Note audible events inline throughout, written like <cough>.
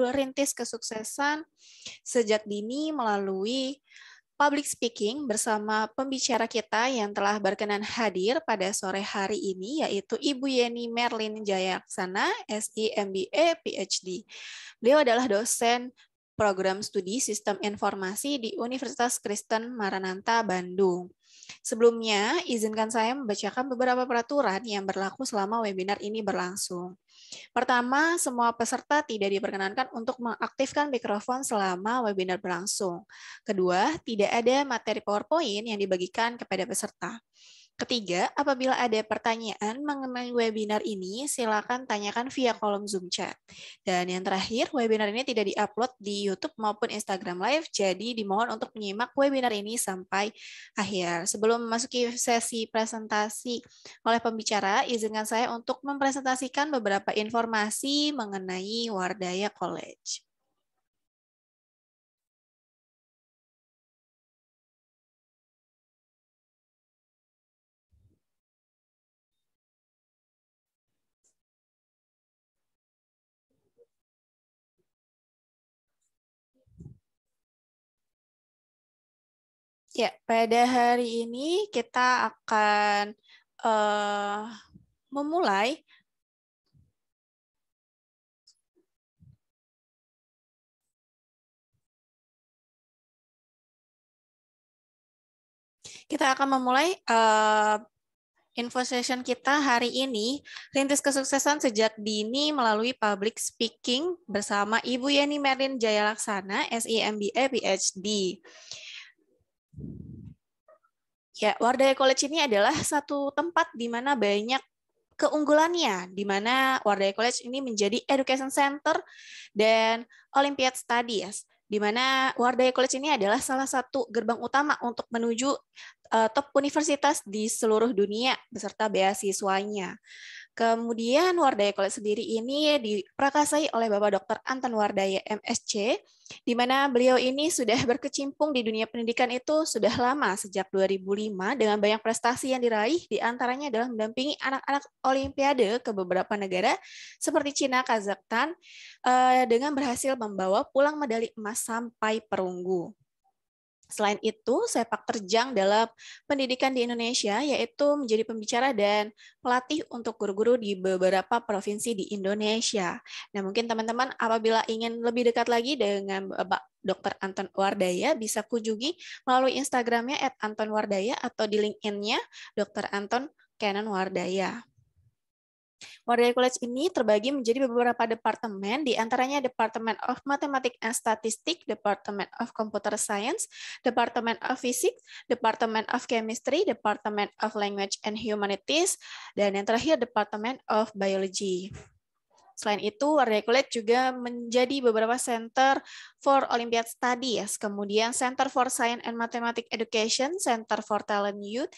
rintis kesuksesan sejak dini melalui public speaking bersama pembicara kita yang telah berkenan hadir pada sore hari ini yaitu Ibu Yeni Merlin Jayaksana, SI MBA PhD. Beliau adalah dosen program studi Sistem Informasi di Universitas Kristen Maranatha Bandung. Sebelumnya, izinkan saya membacakan beberapa peraturan yang berlaku selama webinar ini berlangsung. Pertama, semua peserta tidak diperkenankan untuk mengaktifkan mikrofon selama webinar berlangsung. Kedua, tidak ada materi PowerPoint yang dibagikan kepada peserta. Ketiga, apabila ada pertanyaan mengenai webinar ini, silakan tanyakan via kolom Zoom chat. Dan yang terakhir, webinar ini tidak diupload di YouTube maupun Instagram Live, jadi dimohon untuk menyimak webinar ini sampai akhir. Sebelum memasuki sesi presentasi oleh pembicara, izinkan saya untuk mempresentasikan beberapa informasi mengenai Wardaya College. Ya, pada hari ini kita akan uh, memulai Kita akan memulai uh, info session kita hari ini, Rintis Kesuksesan Sejak Dini melalui Public Speaking bersama Ibu Yeni Merlin Jayalaksana, SIMBA, PhD. Ya, Wardaya College ini adalah satu tempat di mana banyak keunggulannya, di mana Wardaya College ini menjadi education center dan Olympiad Studies, di mana Wardaya College ini adalah salah satu gerbang utama untuk menuju eh, top universitas di seluruh dunia beserta beasiswanya. Kemudian Wardaya College sendiri ini diprakasai oleh Bapak Dr. Anton Wardaya MSC, di mana beliau ini sudah berkecimpung di dunia pendidikan itu sudah lama, sejak 2005, dengan banyak prestasi yang diraih, diantaranya adalah mendampingi anak-anak olimpiade ke beberapa negara, seperti Cina, Kazakhstan, eh, dengan berhasil membawa pulang medali emas sampai perunggu. Selain itu, sepak terjang dalam pendidikan di Indonesia yaitu menjadi pembicara dan pelatih untuk guru-guru di beberapa provinsi di Indonesia. Nah, mungkin teman-teman apabila ingin lebih dekat lagi dengan Bapak Dr. Anton Wardaya bisa kunjungi melalui Instagramnya @antonwardaya atau di LinkedIn-nya Dr. Anton Canon Wardaya. Warga College ini terbagi menjadi beberapa departemen, diantaranya antaranya Department of Mathematics and Statistics, Departemen of Computer Science, Departemen of Physics, Departemen of Chemistry, Departemen of Language and Humanities, dan yang terakhir Departemen of Biology. Selain itu, Warga College juga menjadi beberapa Center for Olympiad Studies, kemudian Center for Science and Mathematics Education, Center for Talent Youth,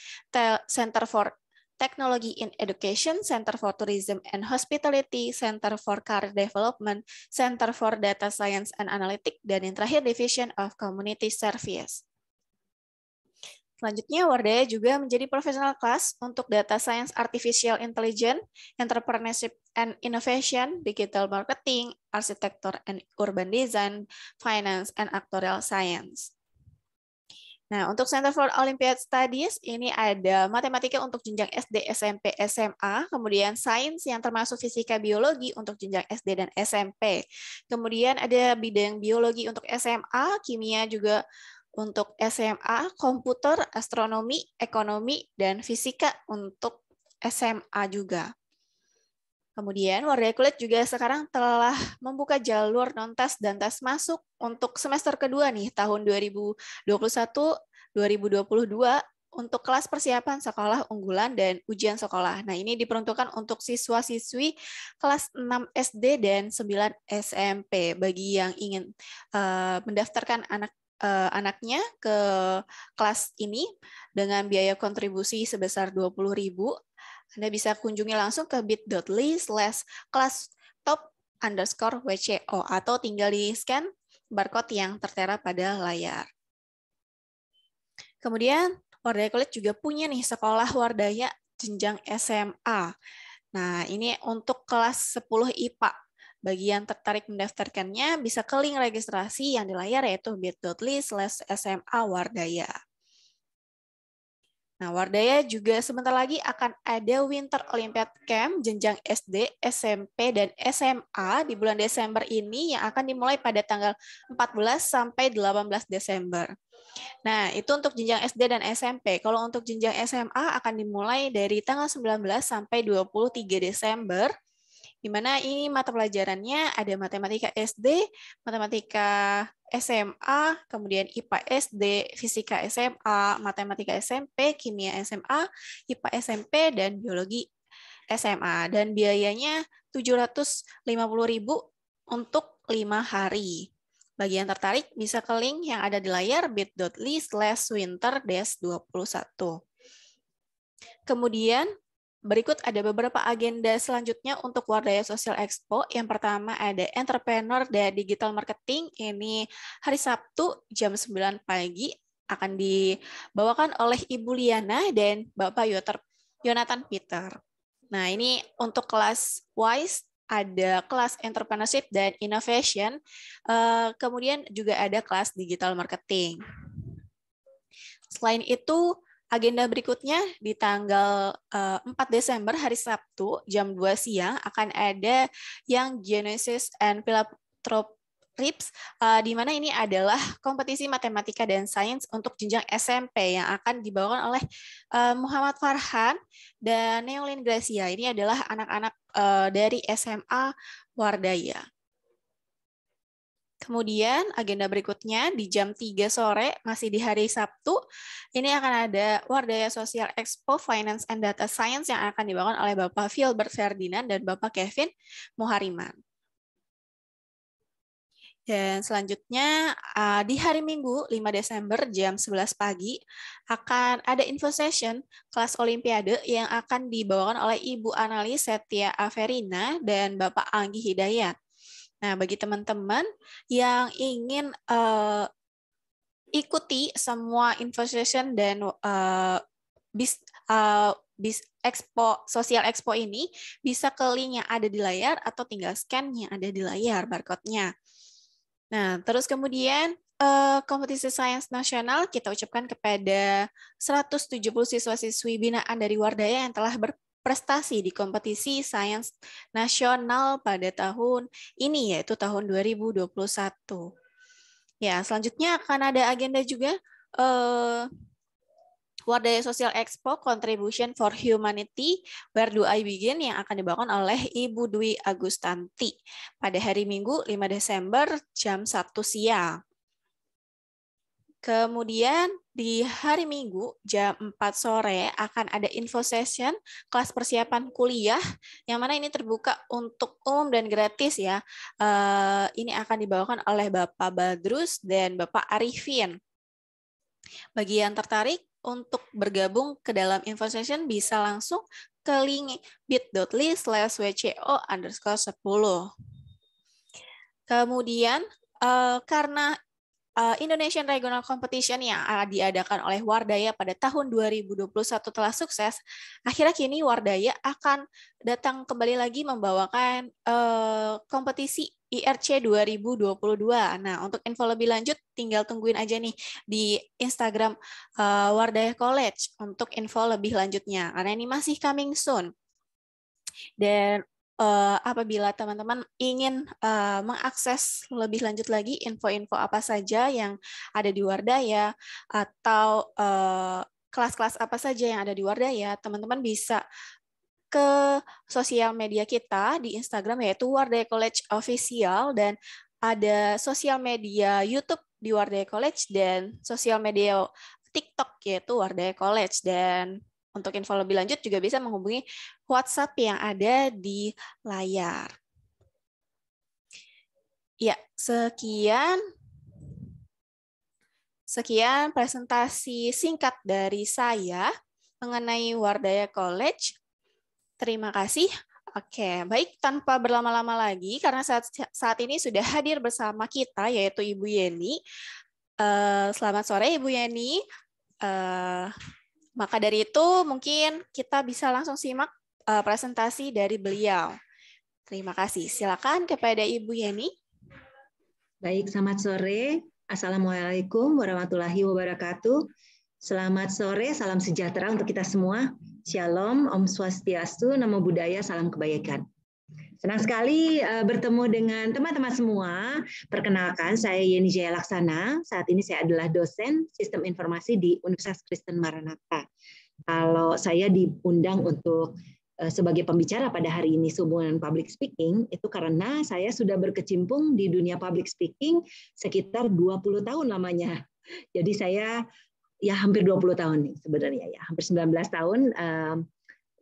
Center for Technology in Education, Center for Tourism and Hospitality, Center for Career Development, Center for Data Science and Analytics, dan yang terakhir Division of Community Services. Selanjutnya, Wardaya juga menjadi profesional kelas untuk Data Science Artificial Intelligence, Entrepreneurship and Innovation, Digital Marketing, Arsitektur and Urban Design, Finance and Actorial Science. Nah, untuk Center for Olympiad Studies ini ada matematika untuk jenjang SD, SMP, SMA, kemudian sains yang termasuk fisika biologi untuk jenjang SD dan SMP. Kemudian ada bidang biologi untuk SMA, kimia juga untuk SMA, komputer, astronomi, ekonomi, dan fisika untuk SMA juga. Kemudian warga Kulit juga sekarang telah membuka jalur non-tes dan tes masuk untuk semester kedua nih tahun 2021 2022 untuk kelas persiapan sekolah unggulan dan ujian sekolah. Nah, ini diperuntukkan untuk siswa-siswi kelas 6 SD dan 9 SMP bagi yang ingin uh, mendaftarkan anak uh, anaknya ke kelas ini dengan biaya kontribusi sebesar 20.000 anda bisa kunjungi langsung ke bit.ly slash kelas top underscore WCO atau tinggal di scan barcode yang tertera pada layar. Kemudian, Wardaya College juga punya nih sekolah Wardaya jenjang SMA. Nah, ini untuk kelas 10 IPA. Bagian tertarik mendaftarkannya, bisa ke link registrasi yang di layar yaitu bit.ly slash SMA Wardaya. Nah, Wardaya juga sebentar lagi akan ada Winter Olympiad Camp jenjang SD, SMP, dan SMA di bulan Desember ini yang akan dimulai pada tanggal 14 sampai 18 Desember. Nah, itu untuk jenjang SD dan SMP. Kalau untuk jenjang SMA akan dimulai dari tanggal 19 sampai 23 Desember di mana ini mata pelajarannya ada matematika SD, matematika SMA, kemudian IPA SD, fisika SMA, matematika SMP, kimia SMA, IPA SMP dan biologi SMA dan biayanya 750.000 untuk 5 hari. Bagi yang tertarik bisa ke link yang ada di layar bit.ly slash winter 21. Kemudian Berikut ada beberapa agenda selanjutnya untuk Wardaya Sosial Expo. Yang pertama ada Entrepreneur dan Digital Marketing. Ini hari Sabtu jam 9 pagi akan dibawakan oleh Ibu Liana dan Bapak Yoter, Yonatan Peter. Nah, ini untuk kelas WISE ada kelas entrepreneurship dan innovation, eh, kemudian juga ada kelas digital marketing. Selain itu, Agenda berikutnya di tanggal eh, empat 4 Desember hari Sabtu jam 2 siang akan ada yang Genesis and Philanthropy TRIPS, uh, eh, di mana ini adalah kompetisi matematika dan sains untuk jenjang SMP yang akan dibawakan oleh uh, Muhammad Farhan dan Neolin Gracia. Ini adalah anak-anak uh, dari SMA Wardaya. Kemudian agenda berikutnya di jam 3 sore masih di hari Sabtu ini akan ada Wardaya Sosial Expo Finance and Data Science yang akan dibangun oleh Bapak Filbert Ferdinand dan Bapak Kevin Muhariman. Dan selanjutnya di hari Minggu 5 Desember jam 11 pagi akan ada info session kelas olimpiade yang akan dibawakan oleh Ibu Analis Setia Averina dan Bapak Anggi Hidayat. Nah, bagi teman-teman yang ingin uh, ikuti semua info session dan uh, bis, uh, bis expo sosial expo ini bisa ke link yang ada di layar atau tinggal scan yang ada di layar barcode-nya. Nah, terus kemudian uh, kompetisi sains nasional kita ucapkan kepada 170 siswa-siswi binaan dari Wardaya yang telah ber, prestasi di kompetisi sains nasional pada tahun ini, yaitu tahun 2021. Ya, selanjutnya akan ada agenda juga eh, Wardaya Sosial Expo Contribution for Humanity Where Do I Begin yang akan dibawakan oleh Ibu Dwi Agustanti pada hari Minggu 5 Desember jam 1 siang. Kemudian di hari Minggu jam 4 sore akan ada info session kelas persiapan kuliah yang mana ini terbuka untuk umum dan gratis ya. Eh, ini akan dibawakan oleh Bapak Badrus dan Bapak Arifin. Bagi yang tertarik untuk bergabung ke dalam info session bisa langsung ke link bit.ly slash wco underscore 10. Kemudian eh, karena Eh, Indonesian Regional Competition yang diadakan oleh Wardaya pada tahun 2021 telah sukses, akhirnya kini Wardaya akan datang kembali lagi membawakan eh, kompetisi IRC 2022. Nah, untuk info lebih lanjut tinggal tungguin aja nih di Instagram eh, Wardaya College untuk info lebih lanjutnya karena ini masih coming soon. Dan uh, apabila teman-teman ingin uh, mengakses lebih lanjut lagi info-info apa saja yang ada di Wardaya atau kelas eh, kelas-kelas apa saja yang ada di Wardaya, teman-teman bisa ke sosial media kita di Instagram yaitu Wardaya College Official dan ada sosial media YouTube di Wardaya College dan sosial media TikTok yaitu Wardaya College dan untuk info lebih lanjut juga bisa menghubungi WhatsApp yang ada di layar. Ya, sekian sekian presentasi singkat dari saya mengenai Wardaya College. Terima kasih. Oke, baik tanpa berlama-lama lagi karena saat saat ini sudah hadir bersama kita yaitu Ibu Yeni. Uh, selamat sore Ibu Yeni. Uh, maka dari itu mungkin kita bisa langsung simak uh, presentasi dari beliau. Terima kasih. Silakan kepada Ibu Yeni. Baik, selamat sore. Assalamualaikum warahmatullahi wabarakatuh. Selamat sore, salam sejahtera untuk kita semua. Shalom, Om Swastiastu, Namo Buddhaya, Salam kebaikan. Senang sekali uh, bertemu dengan teman-teman semua. Perkenalkan, saya Yeni Jaya Laksana. Saat ini saya adalah dosen Sistem Informasi di Universitas Kristen Maranatha. Kalau saya diundang untuk uh, sebagai pembicara pada hari ini hubungan public speaking, itu karena saya sudah berkecimpung di dunia public speaking sekitar 20 tahun lamanya. Jadi saya ya hampir 20 tahun nih sebenarnya ya, hampir 19 tahun uh,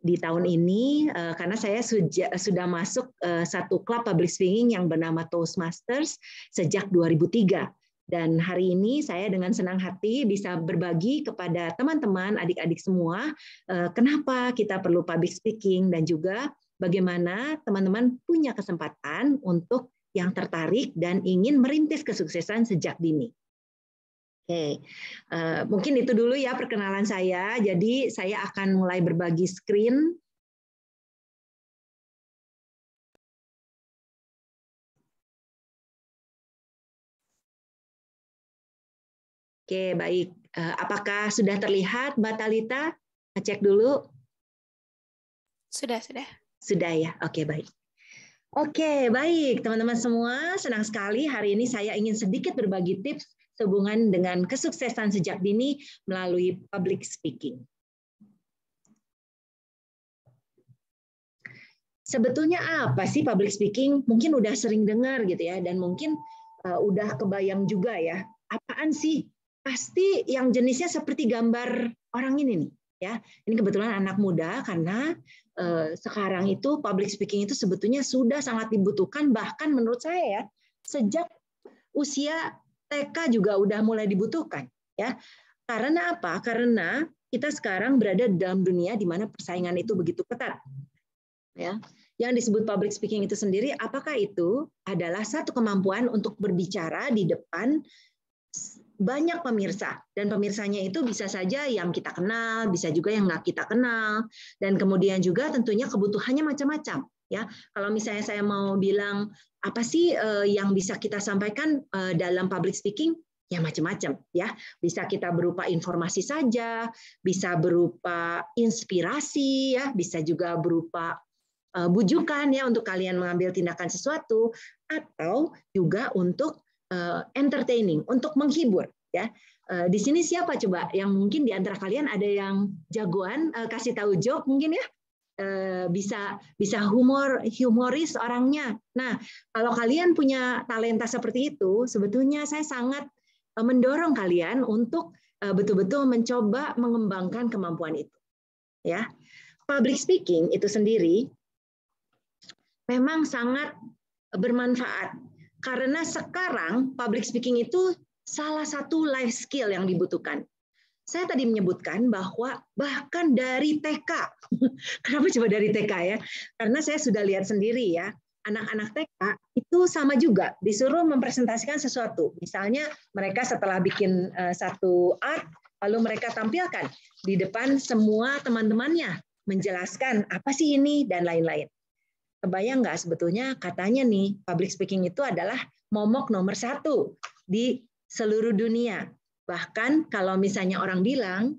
di tahun ini uh, karena saya suja, sudah masuk uh, satu klub public speaking yang bernama Toastmasters sejak 2003 dan hari ini saya dengan senang hati bisa berbagi kepada teman-teman adik-adik semua uh, kenapa kita perlu public speaking dan juga bagaimana teman-teman punya kesempatan untuk yang tertarik dan ingin merintis kesuksesan sejak dini. Oke, okay. uh, eh, mungkin itu dulu ya perkenalan saya. Jadi saya akan mulai berbagi screen. Oke, okay, baik. Uh, apakah sudah terlihat Mbak Talita? Cek dulu. Sudah, sudah. Sudah ya. Oke, okay, baik. Oke, baik teman-teman semua, senang sekali hari ini saya ingin sedikit berbagi tips sehubungan dengan kesuksesan sejak dini melalui public speaking. Sebetulnya apa sih public speaking? Mungkin udah sering dengar gitu ya, dan mungkin uh, udah kebayang juga ya. Apaan sih? Pasti yang jenisnya seperti gambar orang ini nih ya ini kebetulan anak muda karena uh, sekarang itu public speaking itu sebetulnya sudah sangat dibutuhkan bahkan menurut saya ya sejak usia TK juga udah mulai dibutuhkan ya. Karena apa? Karena kita sekarang berada dalam dunia di mana persaingan itu begitu ketat. Ya. Yang disebut public speaking itu sendiri apakah itu adalah satu kemampuan untuk berbicara di depan banyak pemirsa dan pemirsanya itu bisa saja yang kita kenal, bisa juga yang nggak kita kenal dan kemudian juga tentunya kebutuhannya macam-macam ya kalau misalnya saya mau bilang apa sih uh, yang bisa kita sampaikan uh, dalam public speaking ya macam-macam ya bisa kita berupa informasi saja bisa berupa inspirasi ya bisa juga berupa uh, bujukan ya untuk kalian mengambil tindakan sesuatu atau juga untuk entertaining untuk menghibur ya di sini siapa coba yang mungkin di antara kalian ada yang jagoan kasih tahu joke mungkin ya Eh, bisa bisa humor humoris orangnya. Nah, kalau kalian punya talenta seperti itu, sebetulnya saya sangat eh, mendorong kalian untuk eh, betul-betul mencoba mengembangkan kemampuan itu. Ya. Public speaking itu sendiri memang sangat bermanfaat karena sekarang public speaking itu salah satu life skill yang dibutuhkan saya tadi menyebutkan bahwa bahkan dari TK, <laughs> kenapa coba dari TK ya? Karena saya sudah lihat sendiri ya, anak-anak TK itu sama juga disuruh mempresentasikan sesuatu. Misalnya mereka setelah bikin eh, satu art, lalu mereka tampilkan di depan semua teman-temannya menjelaskan apa sih ini dan lain-lain. Kebayang nggak sebetulnya katanya nih public speaking itu adalah momok nomor satu di seluruh dunia Bahkan kalau misalnya orang bilang,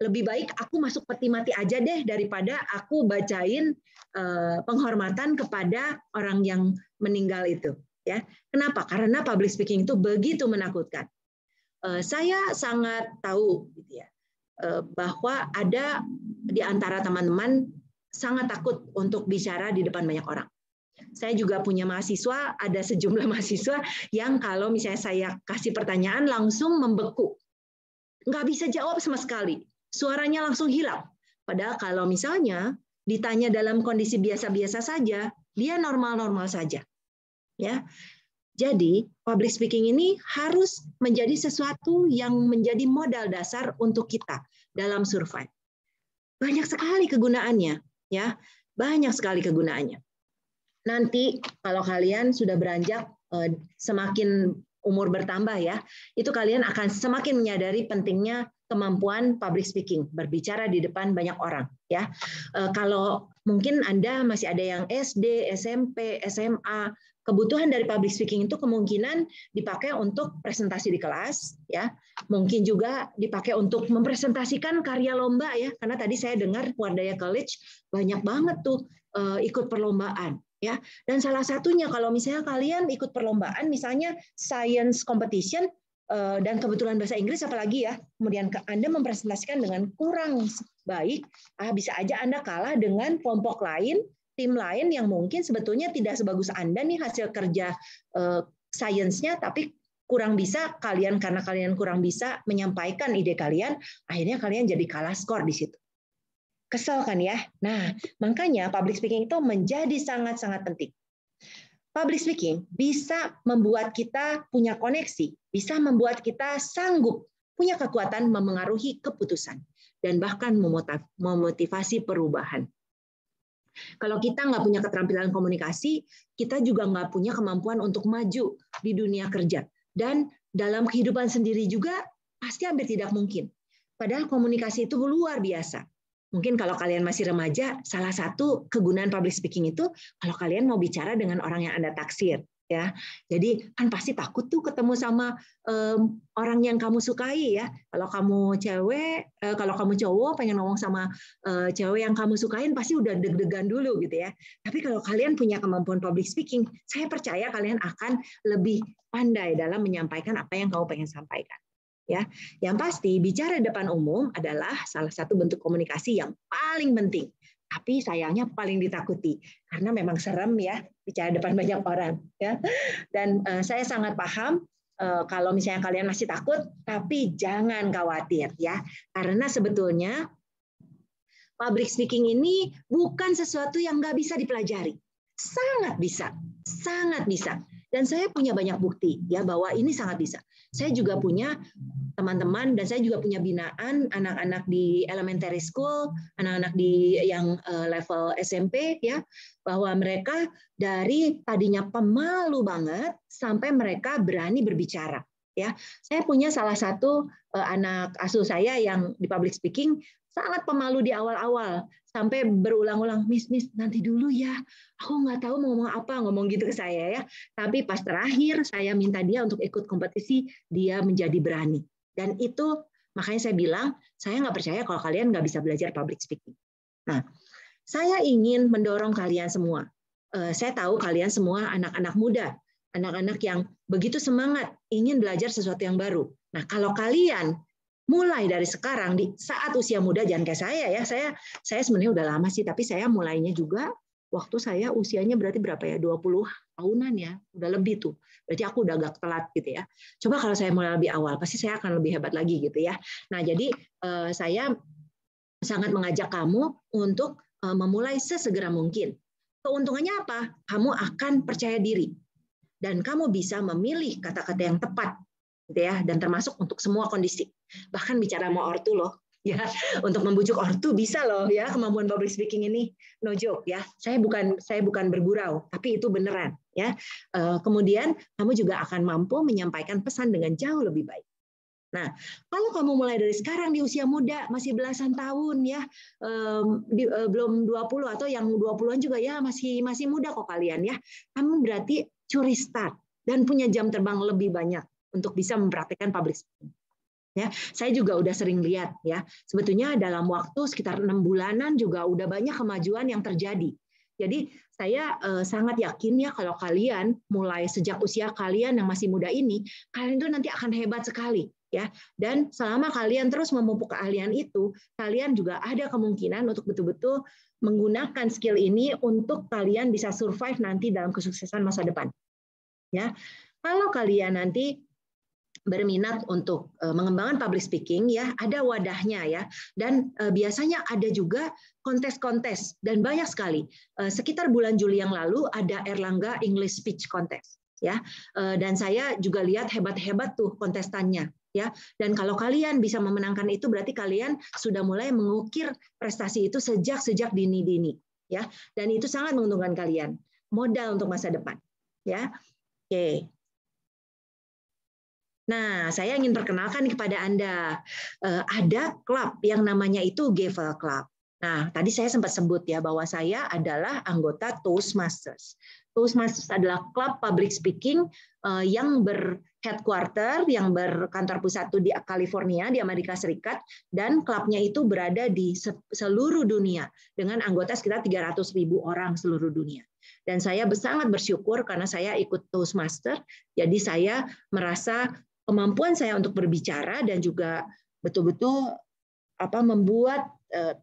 lebih baik aku masuk peti mati aja deh daripada aku bacain eh, penghormatan kepada orang yang meninggal itu. Ya, kenapa? Karena public speaking itu begitu menakutkan. Eh, saya sangat tahu gitu ya, eh, bahwa ada di antara teman-teman sangat takut untuk bicara di depan banyak orang. Saya juga punya mahasiswa, ada sejumlah <laughs> mahasiswa yang kalau misalnya saya kasih pertanyaan langsung membeku. Nggak bisa jawab sama sekali. Suaranya langsung hilang. Padahal kalau misalnya ditanya dalam kondisi biasa-biasa saja, dia normal-normal saja. Ya. Jadi, public speaking ini harus menjadi sesuatu yang menjadi modal dasar untuk kita dalam survive. Banyak sekali kegunaannya, ya. Banyak sekali kegunaannya nanti kalau kalian sudah beranjak eh, semakin umur bertambah ya, itu kalian akan semakin menyadari pentingnya kemampuan public speaking, berbicara di depan banyak orang ya. Eh, kalau mungkin Anda masih ada yang SD, SMP, SMA, kebutuhan dari public speaking itu kemungkinan dipakai untuk presentasi di kelas ya mungkin juga dipakai untuk mempresentasikan karya lomba ya karena tadi saya dengar Wardaya College banyak banget tuh eh, ikut perlombaan ya. Dan salah satunya kalau misalnya kalian ikut perlombaan misalnya science competition eh, dan kebetulan bahasa Inggris apalagi ya, kemudian Anda mempresentasikan dengan kurang baik, ah bisa aja Anda kalah dengan kelompok lain, tim lain yang mungkin sebetulnya tidak sebagus Anda nih hasil kerja eh, sainsnya tapi kurang bisa kalian karena kalian kurang bisa menyampaikan ide kalian, akhirnya kalian jadi kalah skor di situ. Kesel kan ya? Nah, makanya public speaking itu menjadi sangat-sangat penting. Public speaking bisa membuat kita punya koneksi, bisa membuat kita sanggup punya kekuatan memengaruhi keputusan dan bahkan memotivasi perubahan. Kalau kita nggak punya keterampilan komunikasi, kita juga nggak punya kemampuan untuk maju di dunia kerja. Dan dalam kehidupan sendiri juga pasti hampir tidak mungkin. Padahal komunikasi itu luar biasa mungkin kalau kalian masih remaja, salah satu kegunaan public speaking itu kalau kalian mau bicara dengan orang yang Anda taksir, ya. Jadi kan pasti takut tuh ketemu sama um, orang yang kamu sukai ya. Kalau kamu cewek, uh, kalau kamu cowok pengen ngomong sama uh, cewek yang kamu sukain pasti udah deg-degan dulu gitu ya. Tapi kalau kalian punya kemampuan public speaking, saya percaya kalian akan lebih pandai dalam menyampaikan apa yang kamu pengen sampaikan ya. Yang pasti bicara depan umum adalah salah satu bentuk komunikasi yang paling penting. Tapi sayangnya paling ditakuti karena memang serem ya bicara depan banyak orang ya. Dan uh, saya sangat paham uh, kalau misalnya kalian masih takut tapi jangan khawatir ya. Karena sebetulnya public speaking ini bukan sesuatu yang nggak bisa dipelajari. Sangat bisa, sangat bisa. Dan saya punya banyak bukti ya bahwa ini sangat bisa. Saya juga punya teman-teman dan saya juga punya binaan anak-anak di elementary school, anak-anak di yang eh, level SMP ya, bahwa mereka dari tadinya pemalu banget sampai mereka berani berbicara ya. Saya punya salah satu eh, anak asuh saya yang di public speaking sangat pemalu di awal-awal sampai berulang-ulang miss miss nanti dulu ya aku nggak tahu mau ngomong apa ngomong gitu ke saya ya tapi pas terakhir saya minta dia untuk ikut kompetisi dia menjadi berani dan itu makanya saya bilang saya nggak percaya kalau kalian nggak bisa belajar public speaking nah saya ingin mendorong kalian semua eh, saya tahu kalian semua anak-anak muda anak-anak yang begitu semangat ingin belajar sesuatu yang baru nah kalau kalian mulai dari sekarang di saat usia muda jangan kayak saya ya saya saya sebenarnya udah lama sih tapi saya mulainya juga waktu saya usianya berarti berapa ya 20 tahunan ya udah lebih tuh berarti aku udah agak telat gitu ya coba kalau saya mulai lebih awal pasti saya akan lebih hebat lagi gitu ya nah jadi eh, saya sangat mengajak kamu untuk eh, memulai sesegera mungkin keuntungannya apa kamu akan percaya diri dan kamu bisa memilih kata-kata yang tepat gitu ya dan termasuk untuk semua kondisi bahkan bicara mau ortu loh ya untuk membujuk ortu bisa loh ya kemampuan public speaking ini no joke ya saya bukan saya bukan bergurau tapi itu beneran ya eh, kemudian kamu juga akan mampu menyampaikan pesan dengan jauh lebih baik Nah, kalau kamu mulai dari sekarang di usia muda, masih belasan tahun ya, um, di, uh, belum 20 atau yang 20-an juga ya, masih masih muda kok kalian ya. Kamu berarti curi start dan punya jam terbang lebih banyak untuk bisa mempraktikkan public speaking. Ya, saya juga udah sering lihat ya. Sebetulnya dalam waktu sekitar enam bulanan juga udah banyak kemajuan yang terjadi. Jadi saya eh, sangat yakin ya kalau kalian mulai sejak usia kalian yang masih muda ini, kalian itu nanti akan hebat sekali ya. Dan selama kalian terus memupuk keahlian itu, kalian juga ada kemungkinan untuk betul-betul menggunakan skill ini untuk kalian bisa survive nanti dalam kesuksesan masa depan. Ya. Kalau kalian nanti berminat untuk eh, mengembangkan public speaking ya ada wadahnya ya dan eh, biasanya ada juga kontes-kontes dan banyak sekali eh, sekitar bulan Juli yang lalu ada Erlangga English Speech Contest ya dan saya juga lihat hebat-hebat tuh kontestannya ya dan kalau kalian bisa memenangkan itu berarti kalian sudah mulai mengukir prestasi itu sejak sejak dini-dini ya dan itu sangat menguntungkan kalian modal untuk masa depan ya oke Nah, saya ingin perkenalkan kepada Anda, eh, ada klub yang namanya itu Gevel Club. Nah, tadi saya sempat sebut ya bahwa saya adalah anggota Toastmasters. Toastmasters adalah klub public speaking eh, yang berheadquarter, yang berkantor pusat di California, di Amerika Serikat, dan klubnya itu berada di seluruh dunia dengan anggota sekitar 300 ribu orang seluruh dunia dan saya sangat bersyukur karena saya ikut Toastmaster jadi saya merasa kemampuan saya untuk berbicara dan juga betul-betul apa membuat eh,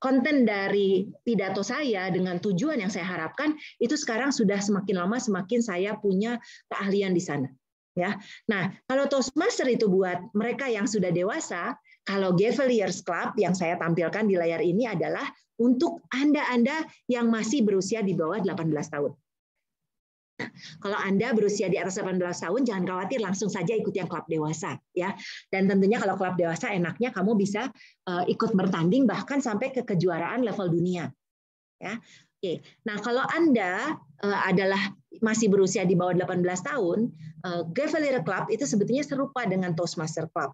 konten dari pidato saya dengan tujuan yang saya harapkan itu sekarang sudah semakin lama semakin saya punya keahlian di sana ya. Nah, kalau Toastmaster itu buat mereka yang sudah dewasa, kalau Gavaliers Club yang saya tampilkan di layar ini adalah untuk Anda-anda yang masih berusia di bawah 18 tahun. Kalau Anda berusia di atas 18 tahun, jangan khawatir, langsung saja ikut yang klub dewasa, ya. Dan tentunya kalau klub dewasa enaknya kamu bisa eh, ikut bertanding bahkan sampai ke kejuaraan level dunia, ya. Oke, nah kalau Anda eh, adalah masih berusia di bawah 18 tahun, uh, Club itu sebetulnya serupa dengan Toastmaster Club,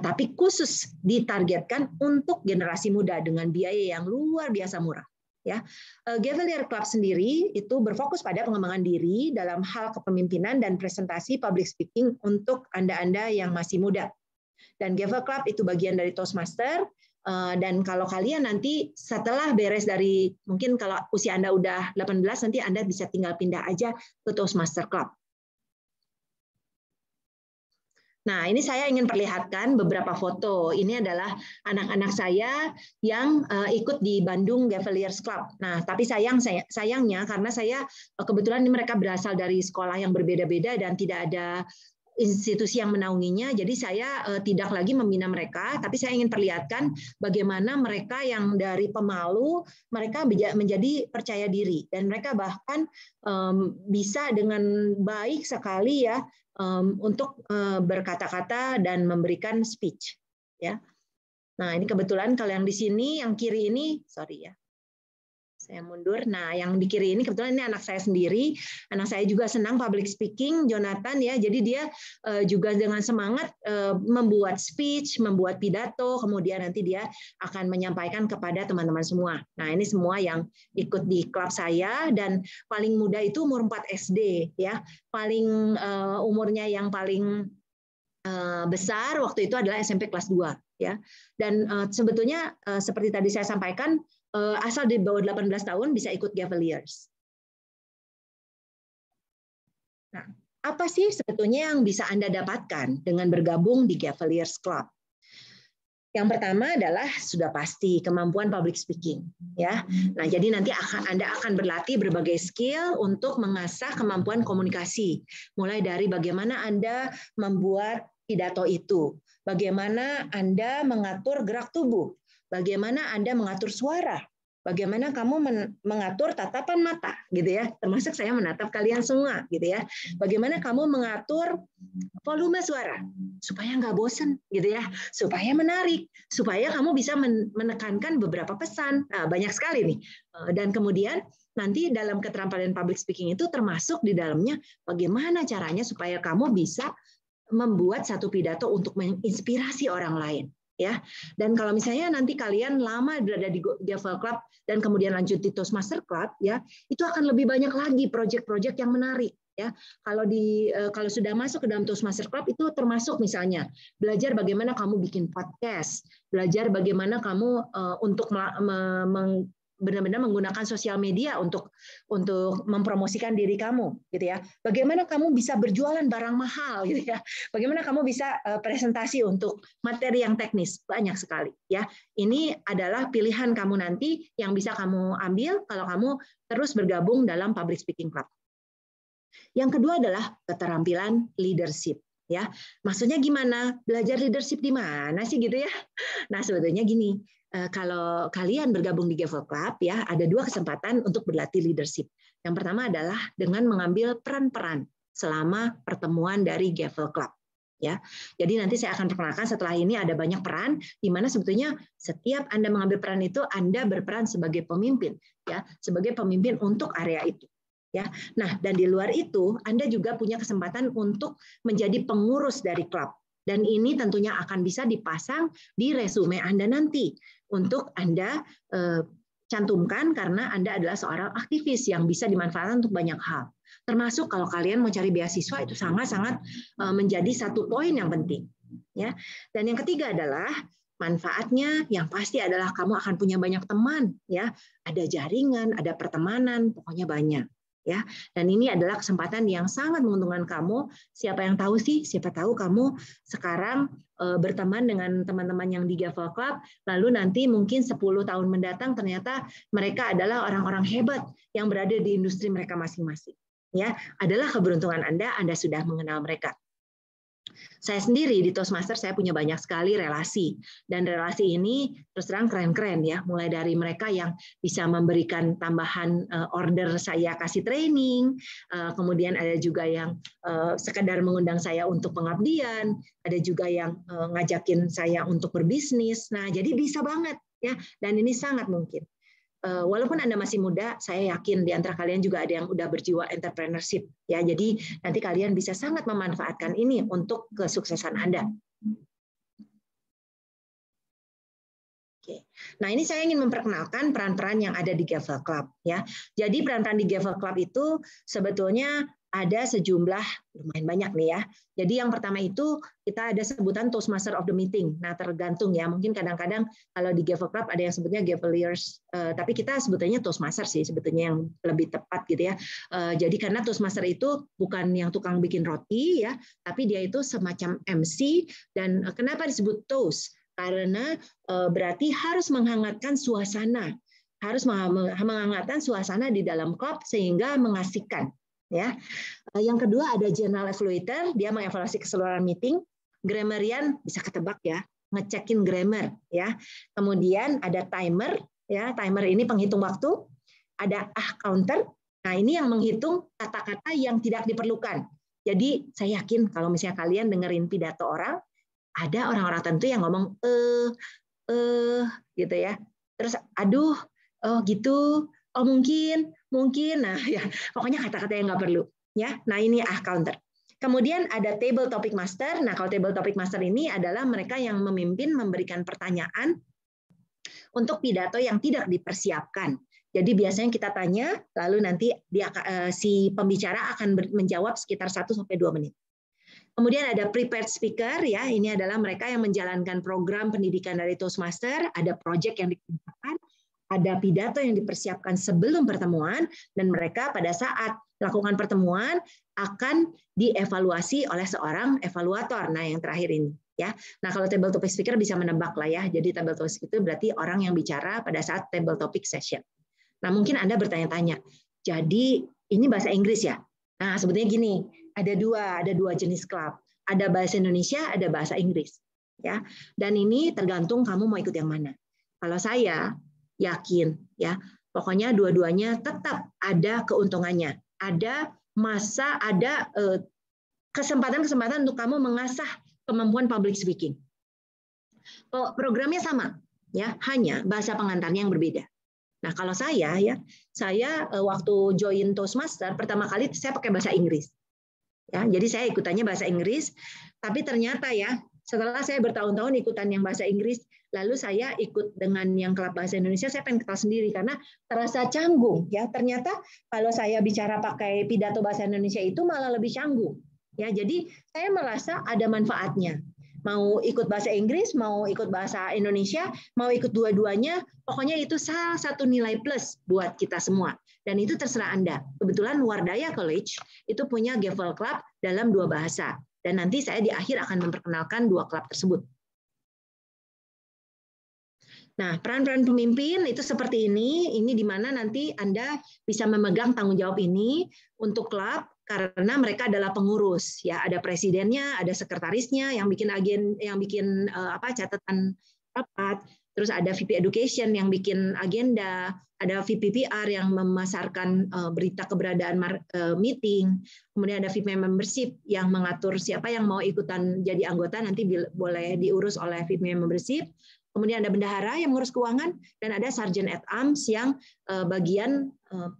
tapi khusus ditargetkan untuk generasi muda dengan biaya yang luar biasa murah. Ya, eh, Gavelier Club sendiri itu berfokus pada pengembangan diri dalam hal kepemimpinan dan presentasi public speaking untuk anda-anda yang masih muda. Dan Gavel Club itu bagian dari Toastmaster. Eh, dan kalau kalian nanti setelah beres dari mungkin kalau usia anda udah 18 nanti anda bisa tinggal pindah aja ke Toastmaster Club. Nah, ini saya ingin perlihatkan beberapa foto. Ini adalah anak-anak saya yang uh, ikut di Bandung Cavaliers Club. Nah, tapi sayang sayangnya karena saya eh, kebetulan mereka berasal dari sekolah yang berbeda-beda dan tidak ada institusi yang menaunginya. Jadi saya uh, tidak lagi membina mereka, tapi saya ingin perlihatkan bagaimana mereka yang dari pemalu mereka menjadi percaya diri dan mereka bahkan um, bisa dengan baik sekali ya um, untuk uh, berkata-kata dan memberikan speech ya. Nah, ini kebetulan kalau yang di sini yang kiri ini sorry ya saya mundur. Nah, yang di kiri ini kebetulan ini anak saya sendiri. Anak saya juga senang public speaking, Jonathan ya. Jadi dia eh, juga dengan semangat eh, membuat speech, membuat pidato, kemudian nanti dia akan menyampaikan kepada teman-teman semua. Nah, ini semua yang ikut di klub saya dan paling muda itu umur 4 SD ya. Paling eh, umurnya yang paling besar waktu itu adalah SMP kelas 2 ya. Dan sebetulnya seperti tadi saya sampaikan Eh, asal di bawah 18 tahun bisa ikut Cavaliers. Nah, apa sih sebetulnya yang bisa Anda dapatkan dengan bergabung di Cavaliers Club? Yang pertama adalah sudah pasti kemampuan public speaking, ya. Nah, jadi nanti akan, Anda akan berlatih berbagai skill untuk mengasah kemampuan komunikasi, mulai dari bagaimana Anda membuat pidato itu, bagaimana Anda mengatur gerak tubuh, bagaimana Anda mengatur suara, bagaimana kamu mengatur tatapan mata gitu ya termasuk saya menatap kalian semua gitu ya bagaimana kamu mengatur volume suara supaya nggak bosen gitu ya supaya menarik supaya kamu bisa menekankan beberapa pesan nah, banyak sekali nih eh, dan kemudian nanti dalam keterampilan public speaking itu termasuk di dalamnya bagaimana caranya supaya kamu bisa membuat satu pidato untuk menginspirasi orang lain ya. Dan kalau misalnya nanti kalian lama berada di Devil Club dan kemudian lanjut di Toastmaster Club ya, itu akan lebih banyak lagi proyek-proyek yang menarik ya. Kalau di eh, kalau sudah masuk ke dalam Toastmaster Club itu termasuk misalnya belajar bagaimana kamu bikin podcast, belajar bagaimana kamu eh, untuk benar-benar menggunakan sosial media untuk untuk mempromosikan diri kamu gitu ya. Bagaimana kamu bisa berjualan barang mahal <laughs> gitu ya. Bagaimana kamu bisa eh, presentasi untuk materi yang teknis banyak sekali ya. Ini adalah pilihan kamu nanti yang bisa kamu ambil kalau kamu terus bergabung dalam public speaking club. Yang kedua adalah keterampilan leadership ya. Maksudnya gimana? Belajar leadership di mana sih gitu ya? Nah, sebetulnya gini, Eh, kalau kalian bergabung di Gavel Club ya ada dua kesempatan untuk berlatih leadership. Yang pertama adalah dengan mengambil peran-peran selama pertemuan dari Gavel Club ya. Jadi nanti saya akan perkenalkan setelah ini ada banyak peran di mana sebetulnya setiap Anda mengambil peran itu Anda berperan sebagai pemimpin ya, sebagai pemimpin untuk area itu ya. Nah, dan di luar itu Anda juga punya kesempatan untuk menjadi pengurus dari klub dan ini tentunya akan bisa dipasang di resume Anda nanti untuk Anda eh, cantumkan karena Anda adalah seorang aktivis yang bisa dimanfaatkan untuk banyak hal. Termasuk kalau kalian mau cari beasiswa itu sangat-sangat eh, menjadi satu poin yang penting. Ya. Dan yang ketiga adalah manfaatnya yang pasti adalah kamu akan punya banyak teman ya ada jaringan ada pertemanan pokoknya banyak ya. Dan ini adalah kesempatan yang sangat menguntungkan kamu. Siapa yang tahu sih? Siapa tahu kamu sekarang eh, berteman dengan teman-teman yang di Gavel Club, lalu nanti mungkin 10 tahun mendatang ternyata mereka adalah orang-orang hebat yang berada di industri mereka masing-masing. Ya, adalah keberuntungan Anda, Anda sudah mengenal mereka. Saya sendiri di Toastmaster saya punya banyak sekali relasi dan relasi ini terus terang keren-keren ya, mulai dari mereka yang bisa memberikan tambahan eh, order saya kasih training, eh, kemudian ada juga yang eh, sekedar mengundang saya untuk pengabdian, ada juga yang ngajakin saya untuk berbisnis. Nah, jadi bisa banget ya dan ini sangat mungkin. Eh, walaupun Anda masih muda, saya yakin di antara kalian juga ada yang udah berjiwa entrepreneurship ya. Jadi nanti kalian bisa sangat memanfaatkan ini untuk kesuksesan Anda. Oke. Nah, ini saya ingin memperkenalkan peran-peran yang ada di Gavel Club ya. Jadi peran-peran di Gavel Club itu sebetulnya ada sejumlah lumayan banyak nih ya. Jadi yang pertama itu kita ada sebutan Toastmaster of the Meeting. Nah tergantung ya, mungkin kadang-kadang kalau di Gavel Club ada yang sebutnya Gaveliers, eh, tapi kita sebetulnya Toastmaster sih sebetulnya yang lebih tepat gitu ya. Eh, jadi karena Toastmaster itu bukan yang tukang bikin roti ya, tapi dia itu semacam MC dan eh, kenapa disebut Toast? Karena berarti harus menghangatkan suasana harus menghangatkan suasana di dalam klub sehingga mengasihkan Ya. Eh, yang kedua ada journal evaluator, dia mengevaluasi keseluruhan meeting. Grammarian bisa ketebak ya, ngecekin grammar ya. Kemudian ada timer ya, timer ini penghitung waktu. Ada ah counter. Nah, ini yang menghitung kata-kata yang tidak diperlukan. Jadi saya yakin kalau misalnya kalian dengerin pidato orang, ada orang-orang tentu yang ngomong eh eh gitu ya. Terus aduh, oh gitu, oh mungkin, mungkin, nah <laughs> ya pokoknya kata-kata yang nggak perlu ya. Nah ini ah counter. Kemudian ada table topic master. Nah kalau table topic master ini adalah mereka yang memimpin memberikan pertanyaan untuk pidato yang tidak dipersiapkan. Jadi biasanya kita tanya, lalu nanti dia, eh, si pembicara akan menjawab sekitar 1 sampai dua menit. Kemudian ada prepared speaker ya, ini adalah mereka yang menjalankan program pendidikan dari Toastmaster, ada project yang dikerjakan, ada pidato yang dipersiapkan sebelum pertemuan dan mereka pada saat lakukan pertemuan akan dievaluasi oleh seorang evaluator. Nah, yang terakhir ini ya. Nah, kalau table topic speaker bisa menebak lah ya. Jadi table topic itu berarti orang yang bicara pada saat table topic session. Nah, mungkin Anda bertanya-tanya. Jadi ini bahasa Inggris ya. Nah, sebetulnya gini, ada dua, ada dua jenis klub. Ada bahasa Indonesia, ada bahasa Inggris, ya. Dan ini tergantung kamu mau ikut yang mana. Kalau saya, yakin ya. Pokoknya dua-duanya tetap ada keuntungannya. Ada masa, ada eh, kesempatan-kesempatan untuk kamu mengasah kemampuan public speaking. Programnya sama, ya hanya bahasa pengantarnya yang berbeda. Nah kalau saya ya, saya eh, waktu join Toastmaster pertama kali saya pakai bahasa Inggris. Ya, jadi saya ikutannya bahasa Inggris, tapi ternyata ya setelah saya bertahun-tahun ikutan yang bahasa Inggris, Lalu saya ikut dengan yang klub bahasa Indonesia, saya pengen ketawa sendiri karena terasa canggung ya. Ternyata kalau saya bicara pakai pidato bahasa Indonesia itu malah lebih canggung ya. Jadi saya merasa ada manfaatnya. Mau ikut bahasa Inggris, mau ikut bahasa Indonesia, mau ikut dua-duanya, pokoknya itu salah satu nilai plus buat kita semua. Dan itu terserah Anda. Kebetulan Wardaya College itu punya Gavel Club dalam dua bahasa. Dan nanti saya di akhir akan memperkenalkan dua klub tersebut. Nah, peran-peran pemimpin itu seperti ini. Ini di mana nanti Anda bisa memegang tanggung jawab ini untuk klub karena mereka adalah pengurus ya, ada presidennya, ada sekretarisnya yang bikin agen yang bikin eh, apa catatan rapat, terus ada VP Education yang bikin agenda, ada vp pr yang memasarkan eh, berita keberadaan eh, meeting, kemudian ada VP Membership yang mengatur siapa yang mau ikutan jadi anggota nanti boleh diurus oleh VP Membership kemudian ada bendahara yang mengurus keuangan, dan ada sarjan at arms yang eh, bagian eh,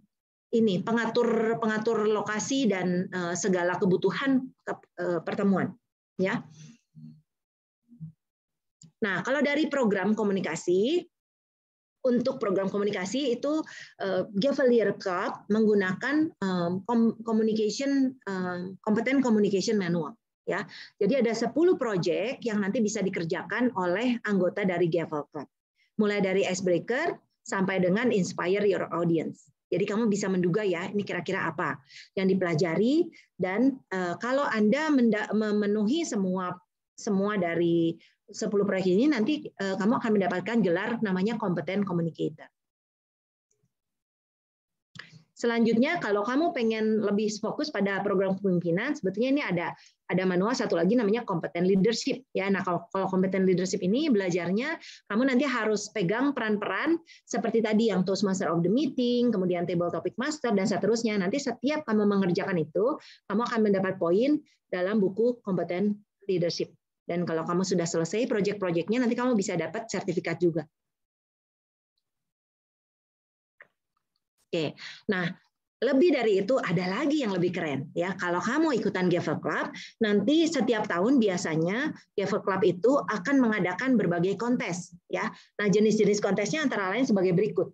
ini pengatur pengatur lokasi dan eh, segala kebutuhan pertemuan, ya. Nah, kalau dari program komunikasi, untuk program komunikasi itu uh, Gavalier Cup menggunakan communication competent communication manual ya. Jadi ada 10 proyek yang nanti bisa dikerjakan oleh anggota dari Gavel Club. Mulai dari icebreaker sampai dengan inspire your audience. Jadi kamu bisa menduga ya, ini kira-kira apa yang dipelajari dan eh, kalau Anda memenuhi semua semua dari 10 proyek ini nanti eh, kamu akan mendapatkan gelar namanya kompeten communicator. Selanjutnya kalau kamu pengen lebih fokus pada program kepemimpinan, sebetulnya ini ada ada manual satu lagi namanya kompeten leadership ya. Nah, kalau kalau kompeten leadership ini belajarnya kamu nanti harus pegang peran-peran seperti tadi yang toastmaster of the meeting, kemudian table topic master dan seterusnya. Nanti setiap kamu mengerjakan itu, kamu akan mendapat poin dalam buku kompeten leadership. Dan kalau kamu sudah selesai project-projectnya, nanti kamu bisa dapat sertifikat juga. Oke. Nah, lebih dari itu ada lagi yang lebih keren ya. Kalau kamu ikutan Gever Club, nanti setiap tahun biasanya Gever Club itu akan mengadakan berbagai kontes ya. Nah, jenis-jenis kontesnya antara lain sebagai berikut.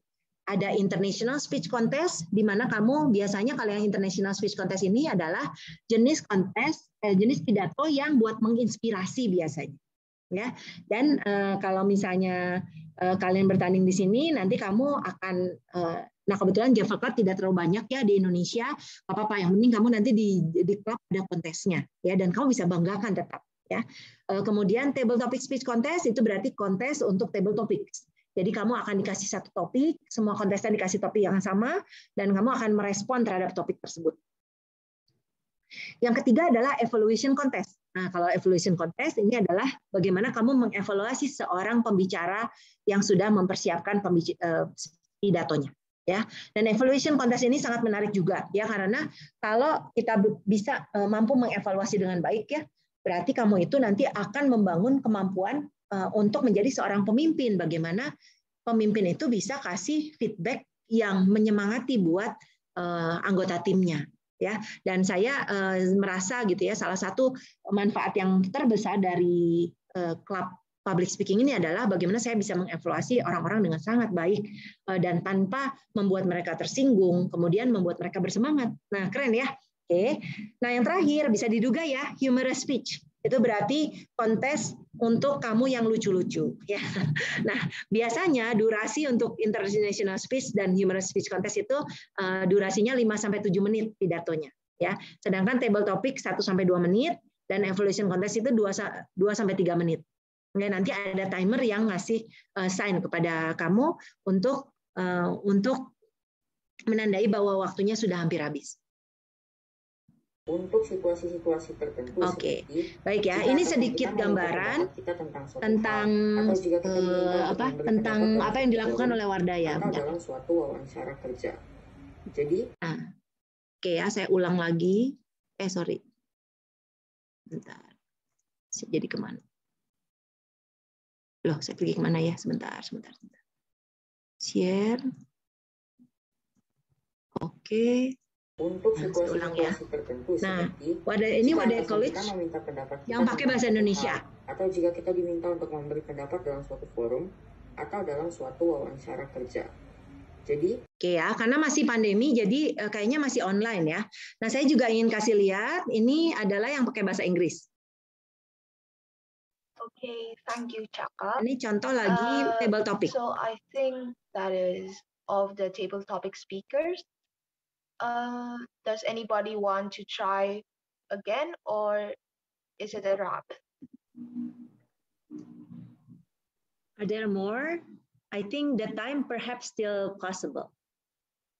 Ada International Speech Contest di mana kamu biasanya kalau yang International Speech Contest ini adalah jenis kontes eh, jenis pidato yang buat menginspirasi biasanya ya. Dan eh, kalau misalnya eh, kalian bertanding di sini nanti kamu akan eh, Nah kebetulan Java Club tidak terlalu banyak ya di Indonesia. Apa-apa yang penting kamu nanti di di club ada kontesnya ya dan kamu bisa banggakan tetap ya. Eh, kemudian table topic speech contest itu berarti kontes untuk table topics. Jadi kamu akan dikasih satu topik, semua kontestan dikasih topik yang sama, dan kamu akan merespon terhadap topik tersebut. Yang ketiga adalah evaluation contest. Nah, kalau evaluation contest ini adalah bagaimana kamu mengevaluasi seorang pembicara yang sudah mempersiapkan eh, pidatonya ya. Dan evaluation kontes ini sangat menarik juga ya karena kalau kita bisa e, mampu mengevaluasi dengan baik ya, berarti kamu itu nanti akan membangun kemampuan e, untuk menjadi seorang pemimpin. Bagaimana pemimpin itu bisa kasih feedback yang menyemangati buat e, anggota timnya ya dan saya merasa gitu ya salah satu manfaat yang terbesar dari klub public speaking ini adalah bagaimana saya bisa mengevaluasi orang-orang dengan sangat baik eh, dan tanpa membuat mereka tersinggung, kemudian membuat mereka bersemangat. Nah, keren ya. Oke. Nah, yang terakhir bisa diduga ya, humorous speech. Itu berarti kontes untuk kamu yang lucu-lucu ya. <laughs> Nah, biasanya durasi untuk international speech dan humorous speech contest itu eh, durasinya 5 sampai 7 menit pidatonya ya. Sedangkan table topic 1 sampai 2 menit dan evaluation contest itu 2 2 sampai 3 menit Ya, nanti ada timer yang ngasih uh, sign kepada kamu untuk uh, untuk menandai bahwa waktunya sudah hampir habis. Untuk situasi-situasi tertentu. Oke, okay. baik ya. Ini sedikit gambaran kita tentang tentang kita uh, apa tentang apa yang dilakukan oleh Wardaya dalam suatu wawancara kerja. Jadi. Nah. Oke okay, ya, saya ulang lagi. Eh sorry. Bentar. jadi kemana? Loh, saya pergi kemana ya? Sebentar, sebentar. sebentar. Share. Oke. Okay. Untuk ya. nah, ulang ya. nah, wadah ini wadah college yang pakai bahasa Indonesia. Atau jika kita diminta untuk memberi pendapat dalam suatu forum atau dalam suatu wawancara kerja. Jadi, oke okay ya, karena masih pandemi, jadi eh, kayaknya masih online ya. Nah, saya juga ingin kasih lihat, ini adalah yang pakai bahasa Inggris. Okay, thank you, Chaka. Ini contoh lagi uh, table topic. So I think that is of the table topic speakers. Uh, does anybody want to try again or is it a wrap? Are there more? I think the time perhaps still possible.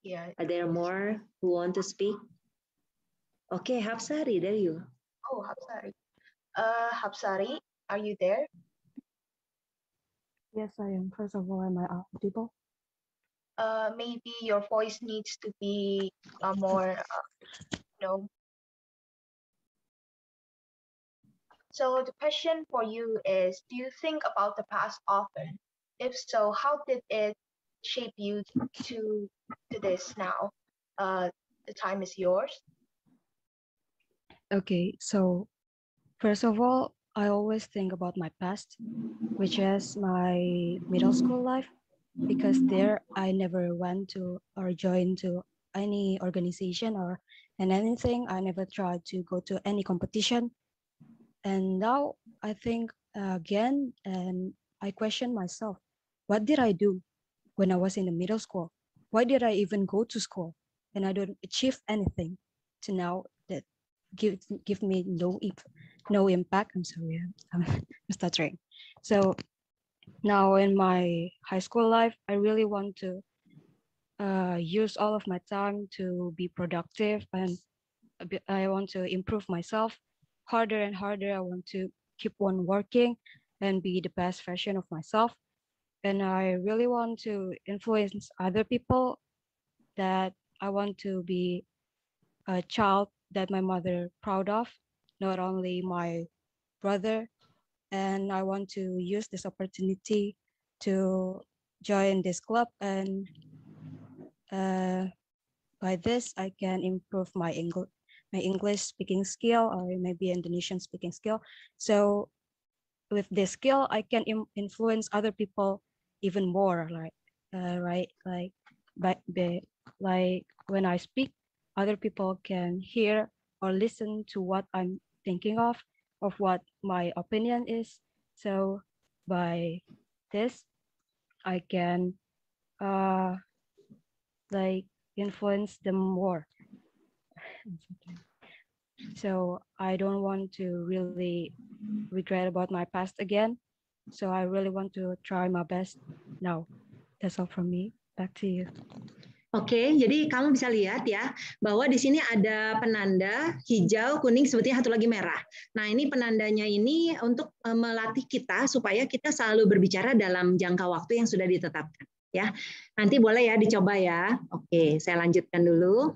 Yeah. Are there more who want to speak? Okay, Hapsari, there you. Oh, Hapsari. Uh, Hapsari, are you there? Yes, I am. First of all, am I audible? Uh, maybe your voice needs to be uh, more, uh, you know. So the question for you is, do you think about the past often? If so, how did it shape you to, to this now? Uh, the time is yours. Okay, so first of all, I always think about my past, which is my middle school life, because there I never went to or joined to any organization or and anything. I never tried to go to any competition. And now I think again, and I question myself, what did I do when I was in the middle school? Why did I even go to school? And I don't achieve anything to now that give, give me no no impact. I'm sorry, I'm, <laughs> stuttering. So now in my high school life, I really want to uh, use all of my time to be productive and I want to improve myself harder and harder. I want to keep on working and be the best version of myself. And I really want to influence other people that I want to be a child that my mother proud of not only my brother. And I want to use this opportunity to join this club and uh, by this I can improve my English my English speaking skill or maybe Indonesian speaking skill. So with this skill, I can influence other people even more, like, uh, right? Like, by but like when I speak, other people can hear or listen to what I'm thinking of, of what my opinion is. So by this, I can uh, like influence them more. so I don't want to really regret about my past again. So I really want to try my best now. That's all from me. Back to you. Oke, jadi kamu bisa lihat ya bahwa di sini ada penanda hijau, kuning, sebetulnya satu lagi merah. Nah, ini penandanya ini untuk e, melatih kita supaya kita selalu berbicara dalam jangka waktu yang sudah ditetapkan. Ya, nanti boleh ya dicoba ya. Oke, saya lanjutkan dulu.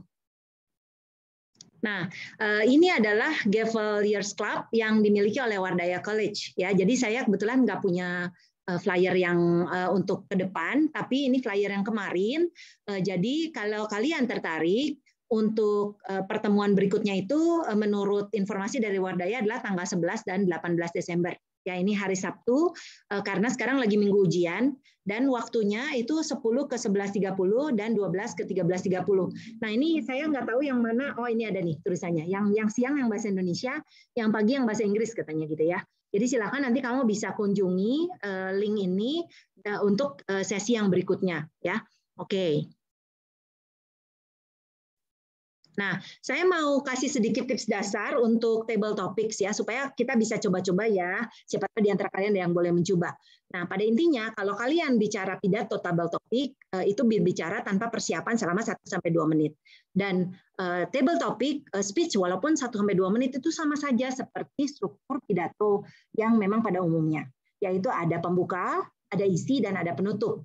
Nah, e, ini adalah Years Club yang dimiliki oleh Wardaya College. Ya, jadi saya kebetulan nggak punya Eh, flyer yang eh, untuk ke depan, tapi ini flyer yang kemarin. Eh, jadi kalau kalian tertarik untuk pertemuan berikutnya itu menurut informasi dari Wardaya adalah tanggal 11 dan 18 Desember. Ya ini hari Sabtu karena sekarang lagi minggu ujian dan waktunya itu 10 ke 11.30 dan 12 ke 13.30. Nah, ini saya nggak tahu yang mana. Oh, ini ada nih tulisannya. Yang yang siang yang bahasa Indonesia, yang pagi yang bahasa Inggris katanya gitu ya. Jadi silakan nanti kamu bisa kunjungi eh, link ini eh, untuk eh, sesi yang berikutnya ya. Oke. Okay. Nah, saya mau kasih sedikit tips dasar untuk table topics ya, supaya kita bisa coba-coba ya, siapa di antara kalian yang boleh mencoba. Nah, pada intinya kalau kalian bicara pidato table topic, eh, itu berbicara tanpa persiapan selama 1-2 menit. Dan eh, table topic, eh, speech, walaupun 1-2 menit itu sama saja seperti struktur pidato yang memang pada umumnya, yaitu ada pembuka, ada isi, dan ada penutup.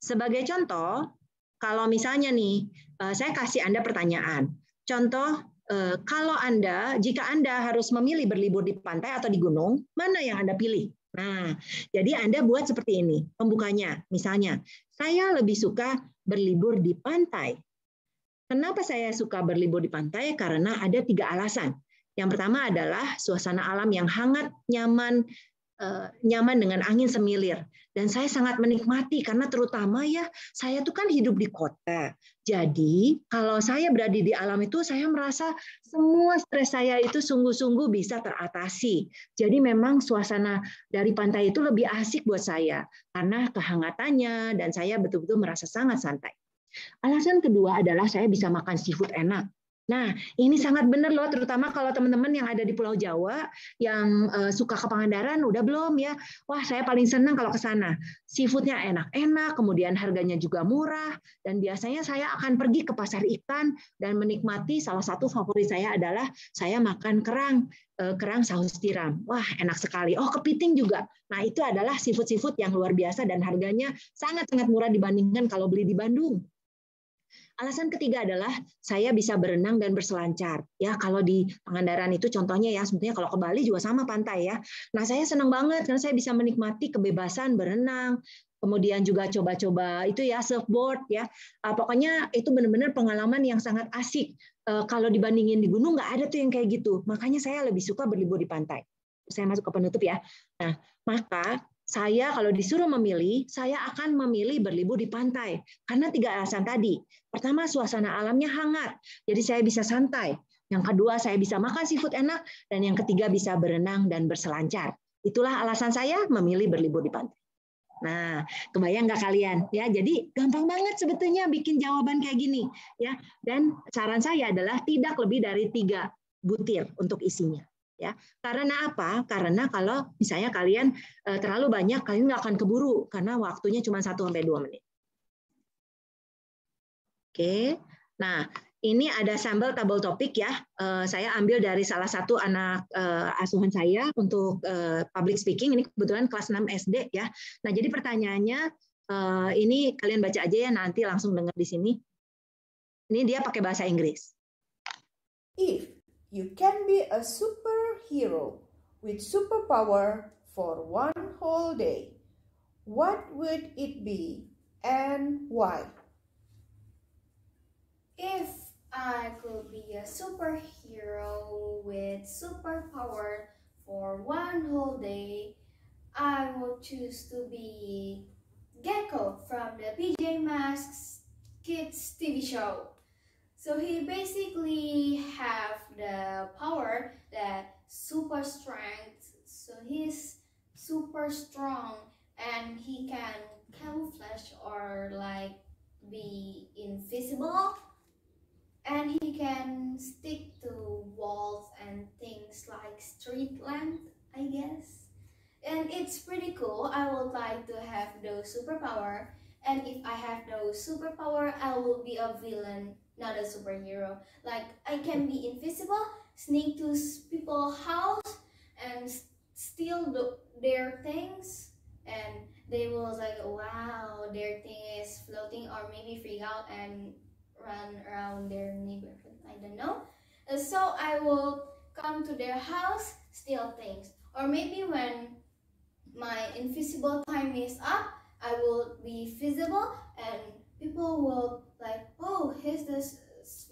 Sebagai contoh, kalau misalnya nih, eh, saya kasih Anda pertanyaan. Contoh, eh, kalau Anda, jika Anda harus memilih berlibur di pantai atau di gunung, mana yang Anda pilih? Nah, jadi Anda buat seperti ini, pembukanya. Misalnya, saya lebih suka berlibur di pantai. Kenapa saya suka berlibur di pantai? Karena ada tiga alasan. Yang pertama adalah suasana alam yang hangat, nyaman, Eh, nyaman dengan angin semilir dan saya sangat menikmati karena terutama ya saya tuh kan hidup di kota. Jadi kalau saya berada di alam itu saya merasa semua stres saya itu sungguh-sungguh bisa teratasi. Jadi memang suasana dari pantai itu lebih asik buat saya karena kehangatannya dan saya betul-betul merasa sangat santai. Alasan kedua adalah saya bisa makan seafood enak. Nah, ini sangat benar loh, terutama kalau teman-teman yang ada di Pulau Jawa yang eh, suka ke Pangandaran, udah belum ya? Wah, saya paling senang kalau ke sana. Seafoodnya enak-enak, kemudian harganya juga murah, dan biasanya saya akan pergi ke pasar ikan dan menikmati salah satu favorit saya adalah saya makan kerang, eh, kerang saus tiram. Wah, enak sekali. Oh, kepiting juga. Nah, itu adalah seafood-seafood yang luar biasa dan harganya sangat-sangat murah dibandingkan kalau beli di Bandung. Alasan ketiga adalah saya bisa berenang dan berselancar. Ya, kalau di Pangandaran itu contohnya ya, sebetulnya kalau ke Bali juga sama pantai ya. Nah, saya senang banget karena saya bisa menikmati kebebasan berenang, kemudian juga coba-coba itu ya surfboard ya. Ah, pokoknya itu benar-benar pengalaman yang sangat asik. Eh, kalau dibandingin di gunung nggak ada tuh yang kayak gitu. Makanya saya lebih suka berlibur di pantai. Saya masuk ke penutup ya. Nah, maka saya kalau disuruh memilih, saya akan memilih berlibur di pantai. Karena tiga alasan tadi. Pertama, suasana alamnya hangat, jadi saya bisa santai. Yang kedua, saya bisa makan seafood enak. Dan yang ketiga, bisa berenang dan berselancar. Itulah alasan saya memilih berlibur di pantai. Nah, kebayang nggak kalian? Ya, jadi gampang banget sebetulnya bikin jawaban kayak gini, ya. Dan saran saya adalah tidak lebih dari tiga butir untuk isinya ya karena apa karena kalau misalnya kalian e, terlalu banyak kalian nggak akan keburu karena waktunya cuma 1 sampai dua menit oke nah ini ada sampel tabel topik ya e, saya ambil dari salah satu anak e, asuhan saya untuk e, public speaking ini kebetulan kelas 6 SD ya nah jadi pertanyaannya e, ini kalian baca aja ya nanti langsung dengar di sini ini dia pakai bahasa Inggris if You can be a superhero with superpower for one whole day. What would it be and why? If I could be a superhero with superpower for one whole day, I would choose to be Gecko from the PJ Masks Kids TV show. So he basically have the power that super strength. So he's super strong and he can camouflage or like be invisible and he can stick to walls and things like street lamp I guess and it's pretty cool I would like to have those superpower and if I have those superpower I will be a villain not a superhero. Like I can be invisible, sneak to people's house, and steal their things, and they will like, wow, their thing is floating, or maybe freak out and run around their neighborhood. I don't know. Uh, so I will come to their house, steal things, or maybe when my invisible time is up, I will be visible and people will like, oh, he's this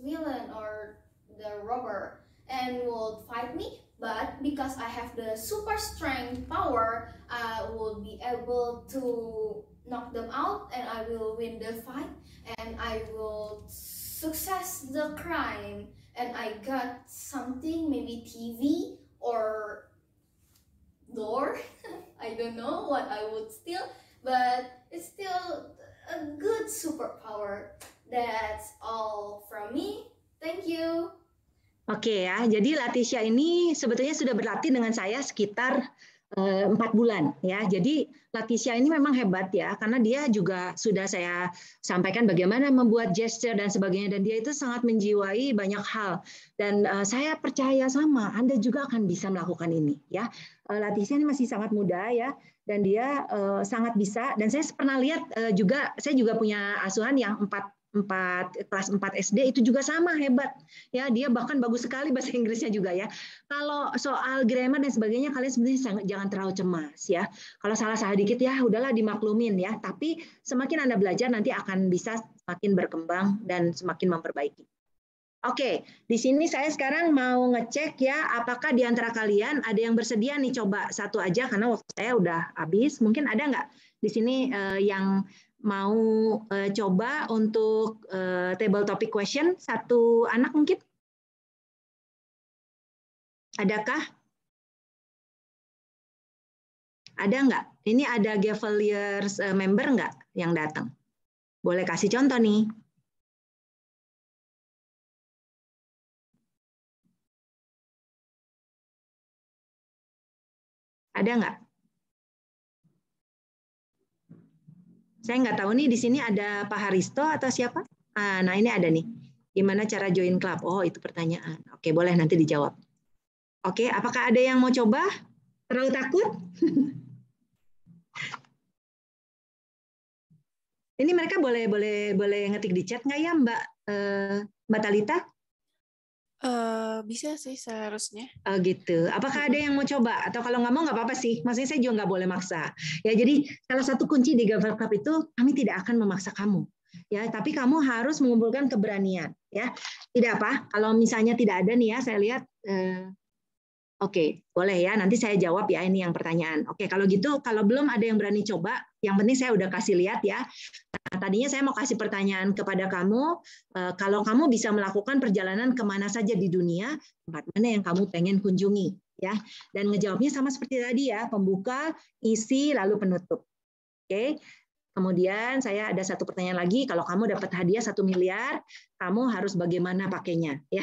villain or the robber and will fight me. But because I have the super strength power, I will be able to knock them out and I will win the fight and I will success the crime and I got something, maybe TV or door. <laughs> I don't know what I would steal, but it's still a good superpower. That's all from me. Thank you. Oke okay, ya, jadi Latisha ini sebetulnya sudah berlatih dengan saya sekitar eh, empat bulan ya. Jadi Latisha ini memang hebat ya karena dia juga sudah saya sampaikan bagaimana membuat gesture dan sebagainya dan dia itu sangat menjiwai banyak hal dan uh, saya percaya sama Anda juga akan bisa melakukan ini ya. Uh, eh, Latisha ini masih sangat muda ya dan dia uh, sangat bisa dan saya pernah lihat uh, juga saya juga punya asuhan yang empat 4 kelas 4 SD itu juga sama hebat ya dia bahkan bagus sekali bahasa Inggrisnya juga ya kalau soal grammar dan sebagainya kalian sebenarnya sangat, jangan terlalu cemas ya kalau salah salah dikit ya udahlah dimaklumin ya tapi semakin anda belajar nanti akan bisa semakin berkembang dan semakin memperbaiki Oke, di sini saya sekarang mau ngecek ya, apakah di antara kalian ada yang bersedia nih coba satu aja karena waktu saya udah habis. Mungkin ada nggak di sini eh, yang mau uh, coba untuk uh, table topic question satu anak mungkin? Adakah? Ada nggak? Ini ada Geveliers uh, eh, member nggak yang datang? Boleh kasih contoh nih. Ada nggak? Saya nggak tahu nih di sini ada Pak Haristo atau siapa? Ah, nah ini ada nih. Gimana cara join klub? Oh itu pertanyaan. Oke boleh nanti dijawab. Oke apakah ada yang mau coba? Terlalu takut? <laughs> ini mereka boleh boleh boleh ngetik di chat nggak ya Mbak eh, Mbak Talita? Eh, bisa sih seharusnya. Uh, gitu. Apakah ada yang mau coba? Atau kalau nggak mau nggak apa-apa sih. Maksudnya saya juga nggak boleh maksa. Ya jadi salah satu kunci di Gavel Club itu kami tidak akan memaksa kamu. Ya, tapi kamu harus mengumpulkan keberanian. Ya, tidak apa. Kalau misalnya tidak ada nih ya, saya lihat eh, Oke, boleh ya. Nanti saya jawab ya ini yang pertanyaan. Oke, kalau gitu kalau belum ada yang berani coba, yang penting saya udah kasih lihat ya. Nah, tadinya saya mau kasih pertanyaan kepada kamu, eh, kalau kamu bisa melakukan perjalanan kemana saja di dunia, tempat mana yang kamu pengen kunjungi ya? Dan ngejawabnya sama seperti tadi ya, pembuka, isi, lalu penutup. Oke, Kemudian saya ada satu pertanyaan lagi, kalau kamu dapat hadiah satu miliar, kamu harus bagaimana pakainya? <laughs> Ya,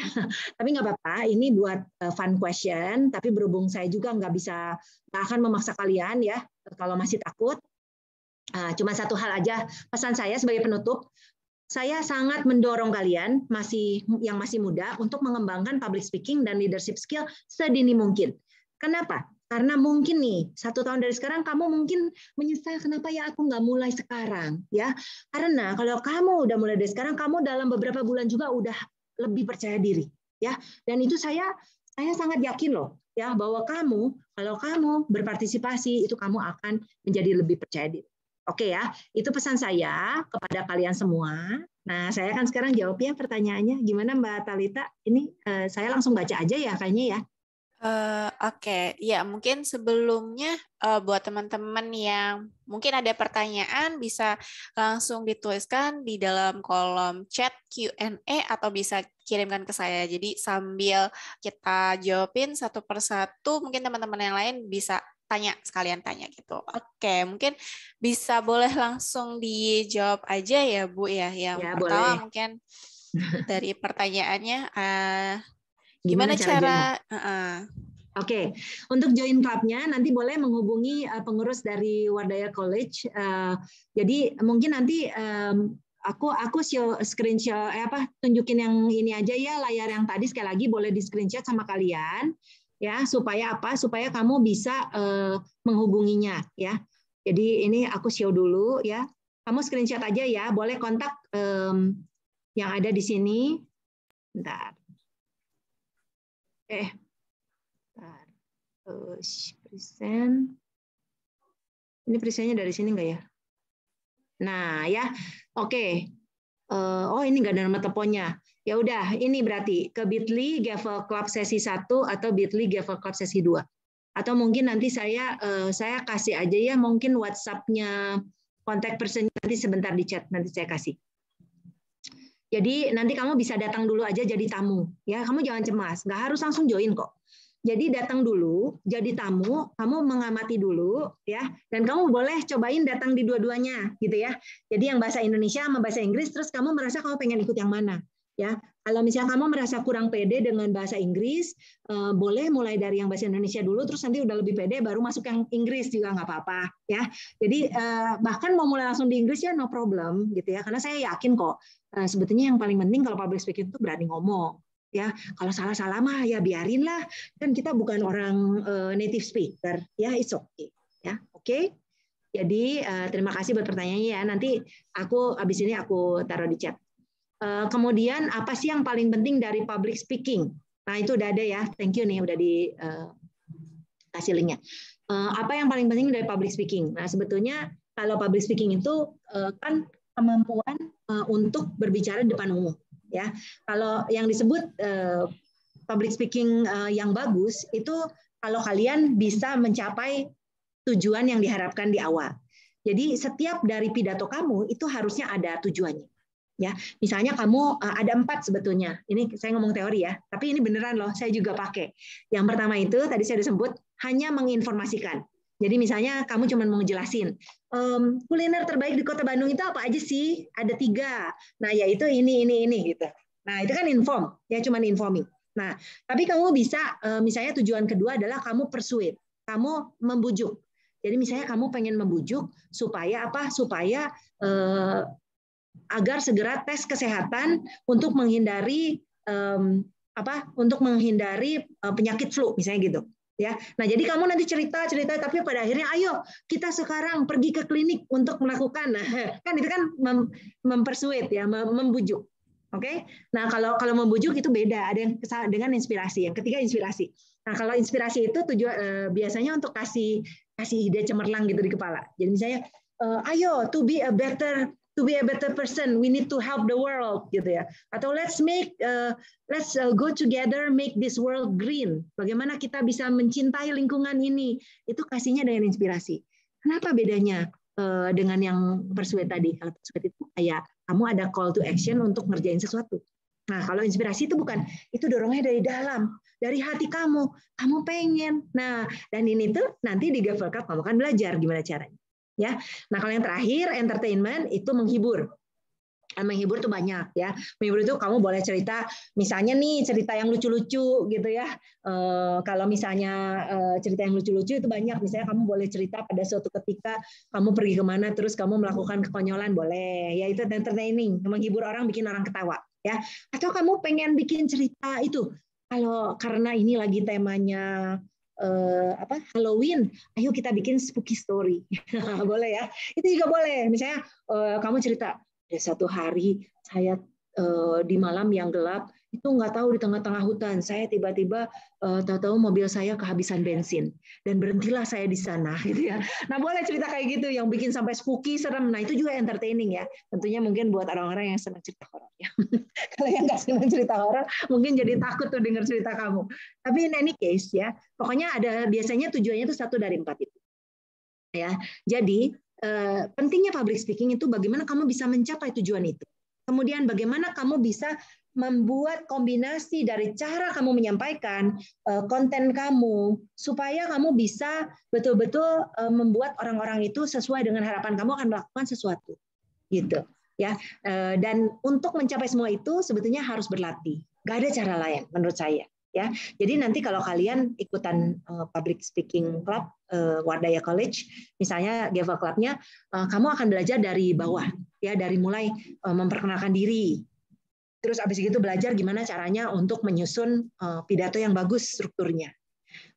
tapi nggak apa-apa. Ini buat eh, fun question. Tapi berhubung saya juga nggak bisa, nggak akan memaksa kalian ya. Kalau masih takut, ah, cuma satu hal aja pesan saya sebagai penutup. Saya sangat mendorong kalian masih yang masih muda untuk mengembangkan public speaking dan leadership skill sedini mungkin. Kenapa? Karena mungkin nih, satu tahun dari sekarang kamu mungkin menyesal kenapa ya aku nggak mulai sekarang. ya Karena kalau kamu udah mulai dari sekarang, kamu dalam beberapa bulan juga udah lebih percaya diri. ya Dan itu saya saya sangat yakin loh ya bahwa kamu kalau kamu berpartisipasi itu kamu akan menjadi lebih percaya diri. Oke ya, itu pesan saya kepada kalian semua. Nah, saya akan sekarang jawab ya pertanyaannya gimana Mbak Talita? Ini eh, saya langsung baca aja ya kayaknya ya. Eh, oke, okay. ya mungkin sebelumnya uh, buat teman-teman yang mungkin ada pertanyaan bisa langsung dituliskan di dalam kolom chat Q&A atau bisa kirimkan ke saya. Jadi sambil kita jawabin satu persatu, mungkin teman-teman yang lain bisa tanya sekalian tanya gitu. Oke, okay. mungkin bisa boleh langsung dijawab aja ya Bu ya. Yang ya, pertama boleh. mungkin dari pertanyaannya. Uh, Gimana, cara? cara Oke, okay. untuk join clubnya nanti boleh menghubungi uh, pengurus dari Wardaya College. Uh, jadi mungkin nanti um, aku aku show, screenshot eh, apa tunjukin yang ini aja ya layar yang tadi sekali lagi boleh di screenshot sama kalian ya supaya apa supaya kamu bisa uh, menghubunginya ya. Jadi ini aku show dulu ya. Kamu screenshot aja ya. Boleh kontak um, yang ada di sini. Bentar eh terus present ini presentnya dari sini enggak ya nah ya oke uh, oh ini enggak ada nama teleponnya ya udah ini berarti ke Bitly Gavel Club sesi 1 atau Bitly Gavel Club sesi 2 atau mungkin nanti saya uh, saya kasih aja ya mungkin WhatsApp-nya kontak person nanti sebentar di chat nanti saya kasih. Jadi nanti kamu bisa datang dulu aja jadi tamu, ya kamu jangan cemas, nggak harus langsung join kok. Jadi datang dulu, jadi tamu, kamu mengamati dulu, ya, dan kamu boleh cobain datang di dua-duanya, gitu ya. Jadi yang bahasa Indonesia sama bahasa Inggris, terus kamu merasa kamu pengen ikut yang mana, ya. Kalau misalnya kamu merasa kurang pede dengan bahasa Inggris, eh, boleh mulai dari yang bahasa Indonesia dulu, terus nanti udah lebih pede, baru masuk yang Inggris juga nggak apa-apa, ya. Jadi eh, bahkan mau mulai langsung di Inggris ya no problem, gitu ya. Karena saya yakin kok, eh, sebetulnya yang paling penting kalau public speaking itu berani ngomong, ya kalau salah-salah mah ya biarinlah kan kita bukan orang uh, native speaker ya it's okay ya oke okay? jadi uh, terima kasih buat pertanyaannya ya nanti aku abis ini aku taruh di chat Eh, kemudian apa sih yang paling penting dari public speaking? Nah itu udah ada ya, thank you nih udah di uh, kasih linknya. Eh, apa yang paling penting dari public speaking? Nah sebetulnya kalau public speaking itu kan kemampuan untuk berbicara di depan umum ya. Kalau yang disebut public speaking yang bagus itu kalau kalian bisa mencapai tujuan yang diharapkan di awal. Jadi setiap dari pidato kamu itu harusnya ada tujuannya ya misalnya kamu eh, ada empat sebetulnya ini saya ngomong teori ya tapi ini beneran loh saya juga pakai yang pertama itu tadi saya disebut sebut hanya menginformasikan jadi misalnya kamu cuma mau ngejelasin um, kuliner terbaik di kota Bandung itu apa aja sih ada tiga nah yaitu ini ini ini gitu nah itu kan inform ya cuma informing nah tapi kamu bisa eh, misalnya tujuan kedua adalah kamu persuade kamu membujuk jadi misalnya kamu pengen membujuk supaya apa? Supaya eh, agar segera tes kesehatan untuk menghindari um, apa untuk menghindari uh, penyakit flu misalnya gitu ya. Nah, jadi kamu nanti cerita-cerita tapi pada akhirnya ayo kita sekarang pergi ke klinik untuk melakukan nah, <laughs> kan itu kan mem, mempersuade ya, membujuk. Oke. Okay? Nah, kalau kalau membujuk itu beda, ada yang dengan inspirasi. Yang ketiga inspirasi. Nah, kalau inspirasi itu tujuan uh, eh, biasanya untuk kasih kasih ide cemerlang gitu di kepala. Jadi misalnya uh, ayo to be a better to be a better person. We need to help the world gitu ya. Atau let's make uh, let's uh, go together make this world green. Bagaimana kita bisa mencintai lingkungan ini? Itu kasihnya dengan inspirasi. Kenapa bedanya uh, dengan yang persuade tadi? Kalau persuade itu kayak kamu ada call to action untuk ngerjain sesuatu. Nah, kalau inspirasi itu bukan itu dorongnya dari dalam, dari hati kamu. Kamu pengen. Nah, dan ini tuh nanti di Gavel Cup kamu akan belajar gimana caranya ya. Nah, kalau yang terakhir entertainment itu menghibur. Eh, menghibur tuh banyak ya. Menghibur itu kamu boleh cerita, misalnya nih cerita yang lucu-lucu gitu ya. E, kalau misalnya e, cerita yang lucu-lucu itu banyak. Misalnya kamu boleh cerita pada suatu ketika kamu pergi kemana terus kamu melakukan kekonyolan boleh. Ya itu entertaining, menghibur orang, bikin orang ketawa ya. Atau kamu pengen bikin cerita itu kalau karena ini lagi temanya eh, apa Halloween, ayo kita bikin spooky story. <laughs> boleh ya? Itu juga boleh. Misalnya eh, kamu cerita, ada satu hari saya Eh, di malam yang gelap itu nggak tahu di tengah-tengah hutan saya tiba-tiba eh, tahu-tahu mobil saya kehabisan bensin dan berhentilah saya di sana <laughs> gitu ya nah boleh cerita kayak gitu yang bikin sampai spooky serem nah itu juga entertaining ya tentunya mungkin buat orang-orang yang senang cerita horor ya <laughs> kalau yang nggak senang cerita horor mungkin jadi takut tuh dengar cerita kamu tapi in any case ya pokoknya ada biasanya tujuannya itu satu dari empat itu ya jadi eh, pentingnya public speaking itu bagaimana kamu bisa mencapai tujuan itu Kemudian bagaimana kamu bisa membuat kombinasi dari cara kamu menyampaikan eh, konten kamu supaya kamu bisa betul-betul eh, membuat orang-orang itu sesuai dengan harapan kamu akan melakukan sesuatu gitu ya eh, dan untuk mencapai semua itu sebetulnya harus berlatih gak ada cara lain menurut saya ya. Jadi nanti kalau kalian ikutan uh, public speaking club uh, Wardaya College, misalnya Geva Clubnya, uh, kamu akan belajar dari bawah, ya dari mulai uh, memperkenalkan diri. Terus abis itu belajar gimana caranya untuk menyusun uh, pidato yang bagus strukturnya.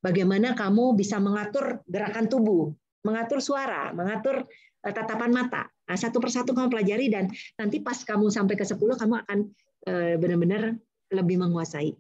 Bagaimana kamu bisa mengatur gerakan tubuh, mengatur suara, mengatur uh, tatapan mata. Nah, satu persatu kamu pelajari dan nanti pas kamu sampai ke 10 kamu akan benar-benar lebih menguasai.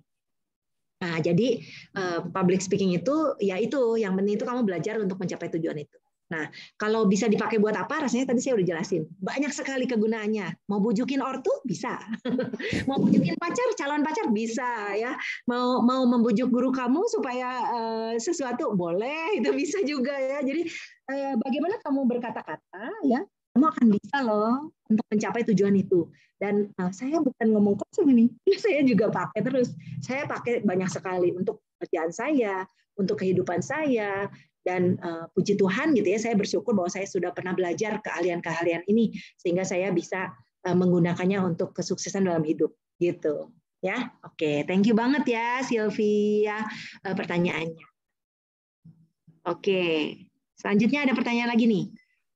Nah, jadi uh, public speaking itu ya itu yang penting itu kamu belajar untuk mencapai tujuan itu. Nah, kalau bisa dipakai buat apa? Rasanya tadi saya udah jelasin. Banyak sekali kegunaannya. Mau bujukin ortu bisa. <laughs> mau bujukin pacar, calon pacar bisa ya. Mau mau membujuk guru kamu supaya uh, sesuatu boleh, <laughs> itu bisa juga ya. Jadi uh, bagaimana kamu berkata-kata ya, kamu akan bisa loh untuk mencapai tujuan itu. Dan uh, saya bukan ngomong kosong ini, <laughs> saya juga pakai terus. Saya pakai banyak sekali untuk kerjaan saya, untuk kehidupan saya, dan uh, puji Tuhan gitu ya, saya bersyukur bahwa saya sudah pernah belajar keahlian-keahlian ini sehingga saya bisa uh, menggunakannya untuk kesuksesan dalam hidup gitu. Ya, oke, okay. thank you banget ya Sylvia ya, uh, pertanyaannya. Oke, okay. selanjutnya ada pertanyaan lagi nih.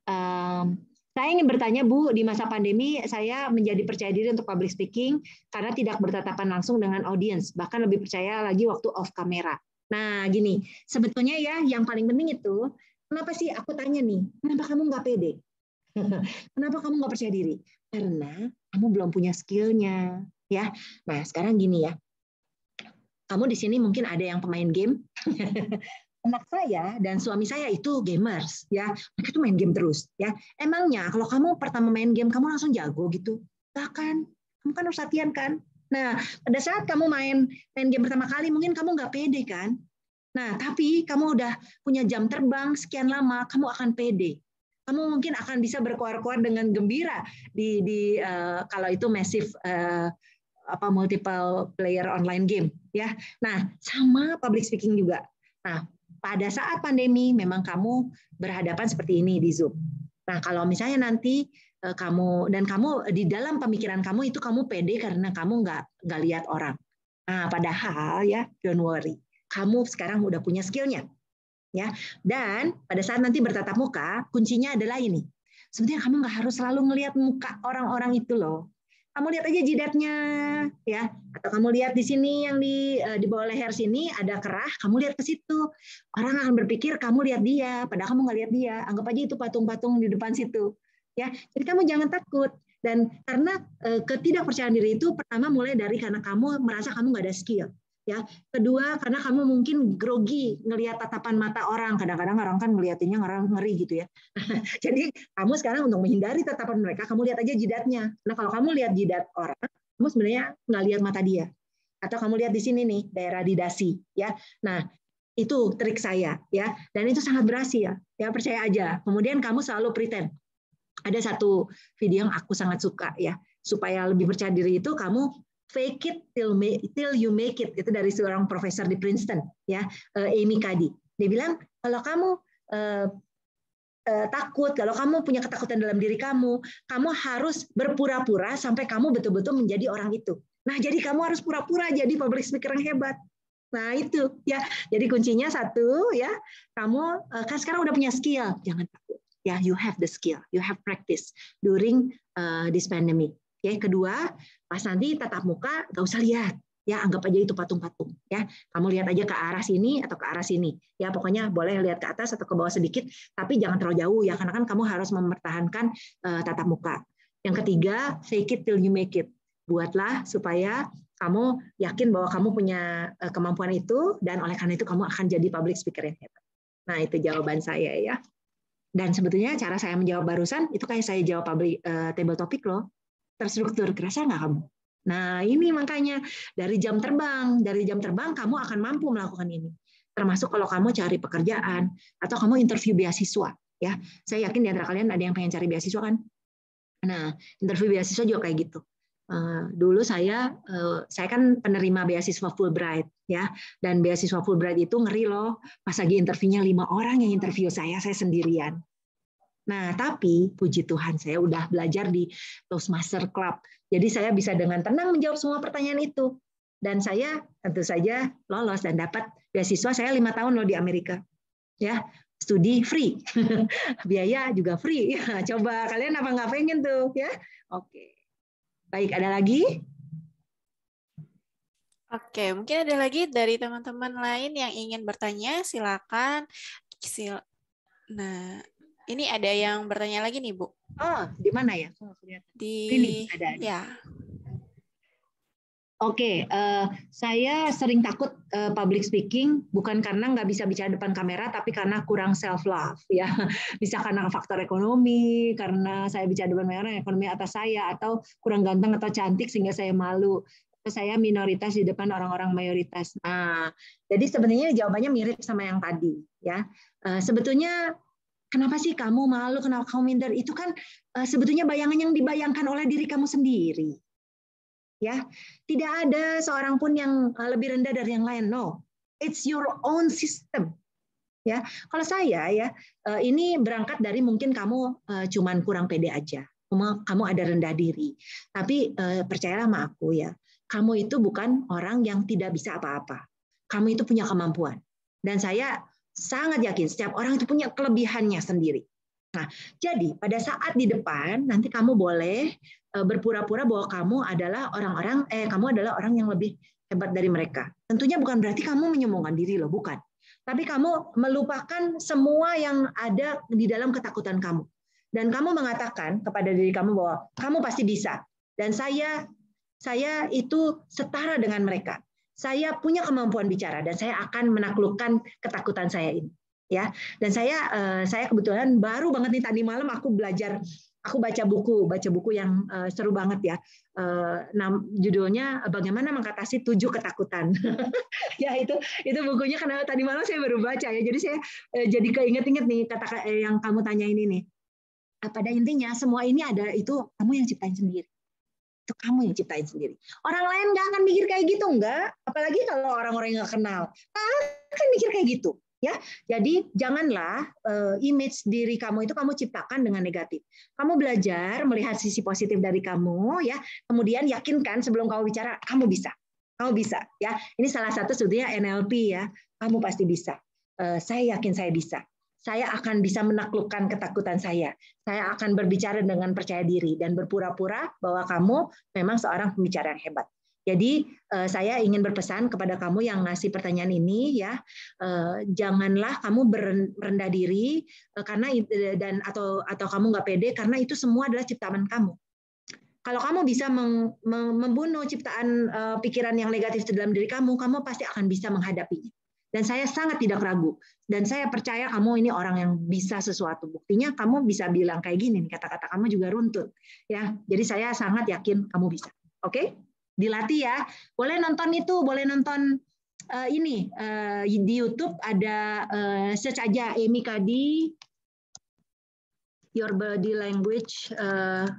Um, saya ingin bertanya Bu, di masa pandemi saya menjadi percaya diri untuk public speaking karena tidak bertatapan langsung dengan audiens, bahkan lebih percaya lagi waktu off kamera. Nah gini, sebetulnya ya yang paling penting itu, kenapa sih aku tanya nih, kenapa kamu nggak pede? <laughs> kenapa kamu nggak percaya diri? Karena kamu belum punya skillnya, ya. Nah sekarang gini ya, kamu di sini mungkin ada yang pemain game, <laughs> anak saya dan suami saya itu gamers ya mereka tuh main game terus ya emangnya kalau kamu pertama main game kamu langsung jago gitu Gak kan kamu kan harus latihan kan nah pada saat kamu main main game pertama kali mungkin kamu nggak pede kan nah tapi kamu udah punya jam terbang sekian lama kamu akan pede kamu mungkin akan bisa berkuar-kuar dengan gembira di di uh, kalau itu masif uh, eh, apa multiple player online game ya nah sama public speaking juga Nah, pada saat pandemi memang kamu berhadapan seperti ini di Zoom. Nah, kalau misalnya nanti eh, kamu dan kamu di dalam pemikiran kamu itu kamu pede karena kamu nggak nggak lihat orang. Nah, padahal ya don't worry, kamu sekarang udah punya skillnya, ya. Dan pada saat nanti bertatap muka, kuncinya adalah ini. Sebenarnya kamu nggak harus selalu ngelihat muka orang-orang itu loh kamu lihat aja jidatnya ya atau kamu lihat di sini yang di eh, di bawah leher sini ada kerah kamu lihat ke situ orang akan berpikir kamu lihat dia padahal kamu nggak lihat dia anggap aja itu patung-patung di depan situ ya jadi kamu jangan takut dan karena eh, ketidakpercayaan diri itu pertama mulai dari karena kamu merasa kamu nggak ada skill ya kedua karena kamu mungkin grogi ngelihat tatapan mata orang kadang-kadang orang kan ngeliatinnya orang ngeri gitu ya <laughs> jadi kamu sekarang untuk menghindari tatapan mereka kamu lihat aja jidatnya nah kalau kamu lihat jidat orang kamu sebenarnya nggak lihat mata dia atau kamu lihat di sini nih daerah di dasi ya nah itu trik saya ya dan itu sangat berhasil ya percaya aja kemudian kamu selalu pretend ada satu video yang aku sangat suka ya supaya lebih percaya diri itu kamu Fake it till, make, till you make it itu dari seorang profesor di Princeton ya eh, Amy Cuddy. Dia bilang kalau kamu eh, eh, takut, kalau kamu punya ketakutan dalam diri kamu, kamu harus berpura-pura sampai kamu betul-betul menjadi orang itu. Nah, jadi kamu harus pura-pura jadi public speaker yang hebat. Nah itu ya. Jadi kuncinya satu ya, kamu eh, kan sekarang udah punya skill, jangan takut. Ya, you have the skill, you have practice during uh, this pandemic. Ya, yang kedua, pas nanti tatap muka nggak usah lihat. Ya, anggap aja itu patung-patung ya. Kamu lihat aja ke arah sini atau ke arah sini. Ya, pokoknya boleh lihat ke atas atau ke bawah sedikit, tapi jangan terlalu jauh ya karena kan kamu harus mempertahankan uh, tatap muka. Yang ketiga, fake it till you make it. Buatlah supaya kamu yakin bahwa kamu punya eh, kemampuan itu dan oleh karena itu kamu akan jadi public speaker yang hebat. Nah, itu jawaban saya ya. Dan sebetulnya cara saya menjawab barusan itu kayak saya jawab public uh, table topic loh terstruktur. Kerasa nggak kamu? Nah, ini makanya dari jam terbang, dari jam terbang kamu akan mampu melakukan ini. Termasuk kalau kamu cari pekerjaan atau kamu interview beasiswa, ya. Saya yakin di antara kalian ada yang pengen cari beasiswa kan? Nah, interview beasiswa juga kayak gitu. Eh, dulu saya eh, saya kan penerima beasiswa Fulbright ya dan beasiswa Fulbright itu ngeri loh pas lagi interviewnya lima orang yang interview saya saya sendirian Nah, tapi puji Tuhan saya udah belajar di Toastmaster Club. Jadi saya bisa dengan tenang menjawab semua pertanyaan itu. Dan saya tentu saja lolos dan dapat beasiswa saya lima tahun loh di Amerika. Ya, studi free. <laughs> Biaya juga free. <laughs> coba kalian apa nggak pengen tuh ya? Oke. Baik, ada lagi? Oke, mungkin ada lagi dari teman-teman lain yang ingin bertanya, silakan. Sil nah, ini ada yang bertanya lagi nih, Bu. Oh, di mana ya? Oh, lihat. Di sini ada. ada. Ya. Oke, okay, uh, eh, saya sering takut uh, public speaking bukan karena nggak bisa bicara depan kamera, tapi karena kurang self love <laughs> ya. Bisa karena faktor ekonomi, karena saya bicara depan kamera ekonomi atas saya atau kurang ganteng atau cantik sehingga saya malu. Saya minoritas di depan orang-orang mayoritas. Nah, jadi sebenarnya jawabannya mirip sama yang tadi ya. Uh, sebetulnya kenapa sih kamu malu, kenapa kamu minder? Itu kan eh, sebetulnya bayangan yang dibayangkan oleh diri kamu sendiri. Ya, tidak ada seorang pun yang eh, lebih rendah dari yang lain. No, it's your own system. Ya, kalau saya ya eh, ini berangkat dari mungkin kamu cuman kurang pede aja, kamu ada rendah diri. Tapi uh, percayalah sama aku ya, kamu itu bukan orang yang tidak bisa apa-apa. Kamu itu punya kemampuan. Dan saya sangat yakin setiap orang itu punya kelebihannya sendiri. Nah, jadi pada saat di depan nanti kamu boleh e, berpura-pura bahwa kamu adalah orang-orang eh kamu adalah orang yang lebih hebat dari mereka. Tentunya bukan berarti kamu menyombongkan diri loh, bukan. Tapi kamu melupakan semua yang ada di dalam ketakutan kamu. Dan kamu mengatakan kepada diri kamu bahwa kamu pasti bisa. Dan saya saya itu setara dengan mereka saya punya kemampuan bicara dan saya akan menaklukkan ketakutan saya ini ya dan saya eh, saya kebetulan baru banget nih tadi malam aku belajar aku baca buku baca buku yang eh, seru banget ya eh, judulnya bagaimana mengatasi tujuh ketakutan <laughs> ya itu itu bukunya karena tadi malam saya baru baca ya jadi saya jadi keinget-inget nih kata yang kamu tanya ini nih pada intinya semua ini ada itu kamu yang ciptain sendiri itu kamu yang ciptain sendiri. Orang lain nggak akan mikir kayak gitu, nggak. Apalagi kalau orang-orang yang nggak kenal, nggak akan mikir kayak gitu. Ya, jadi janganlah uh, image diri kamu itu kamu ciptakan dengan negatif. Kamu belajar melihat sisi positif dari kamu, ya. Kemudian yakinkan sebelum kamu bicara, kamu bisa, kamu bisa, ya. Ini salah satu sebetulnya NLP ya. Kamu pasti bisa. Uh, saya yakin saya bisa saya akan bisa menaklukkan ketakutan saya. Saya akan berbicara dengan percaya diri dan berpura-pura bahwa kamu memang seorang pembicara yang hebat. Jadi eh, saya ingin berpesan kepada kamu yang ngasih pertanyaan ini ya, eh, janganlah kamu berendah diri eh, karena dan atau atau kamu nggak pede karena itu semua adalah ciptaan kamu. Kalau kamu bisa membunuh ciptaan pikiran yang negatif di dalam diri kamu, kamu pasti akan bisa menghadapinya. Dan saya sangat tidak ragu. Dan saya percaya kamu ini orang yang bisa sesuatu. Buktinya kamu bisa bilang kayak gini, kata-kata kamu juga runtut. ya. Jadi saya sangat yakin kamu bisa. Oke? Okay? Dilatih ya. Boleh nonton itu, boleh nonton uh, ini uh, di YouTube ada uh, search aja Amy Kadi Your Body Language uh,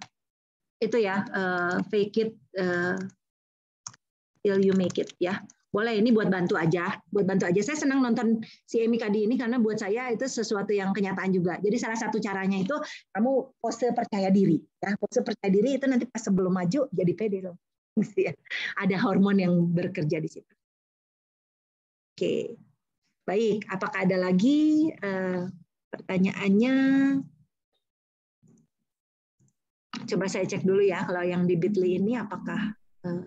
itu ya uh, fake it uh, till you make it ya boleh ini buat bantu aja, buat bantu aja. Saya senang nonton si Emi Kadi ini karena buat saya itu sesuatu yang kenyataan juga. Jadi salah satu caranya itu kamu pose percaya diri, ya pose percaya diri itu nanti pas sebelum maju jadi pede loh. <laughs> Iya. Ada hormon yang bekerja di situ. Oke, baik. Apakah ada lagi eh, pertanyaannya? Coba saya cek dulu ya kalau yang di Bitly ini apakah eh,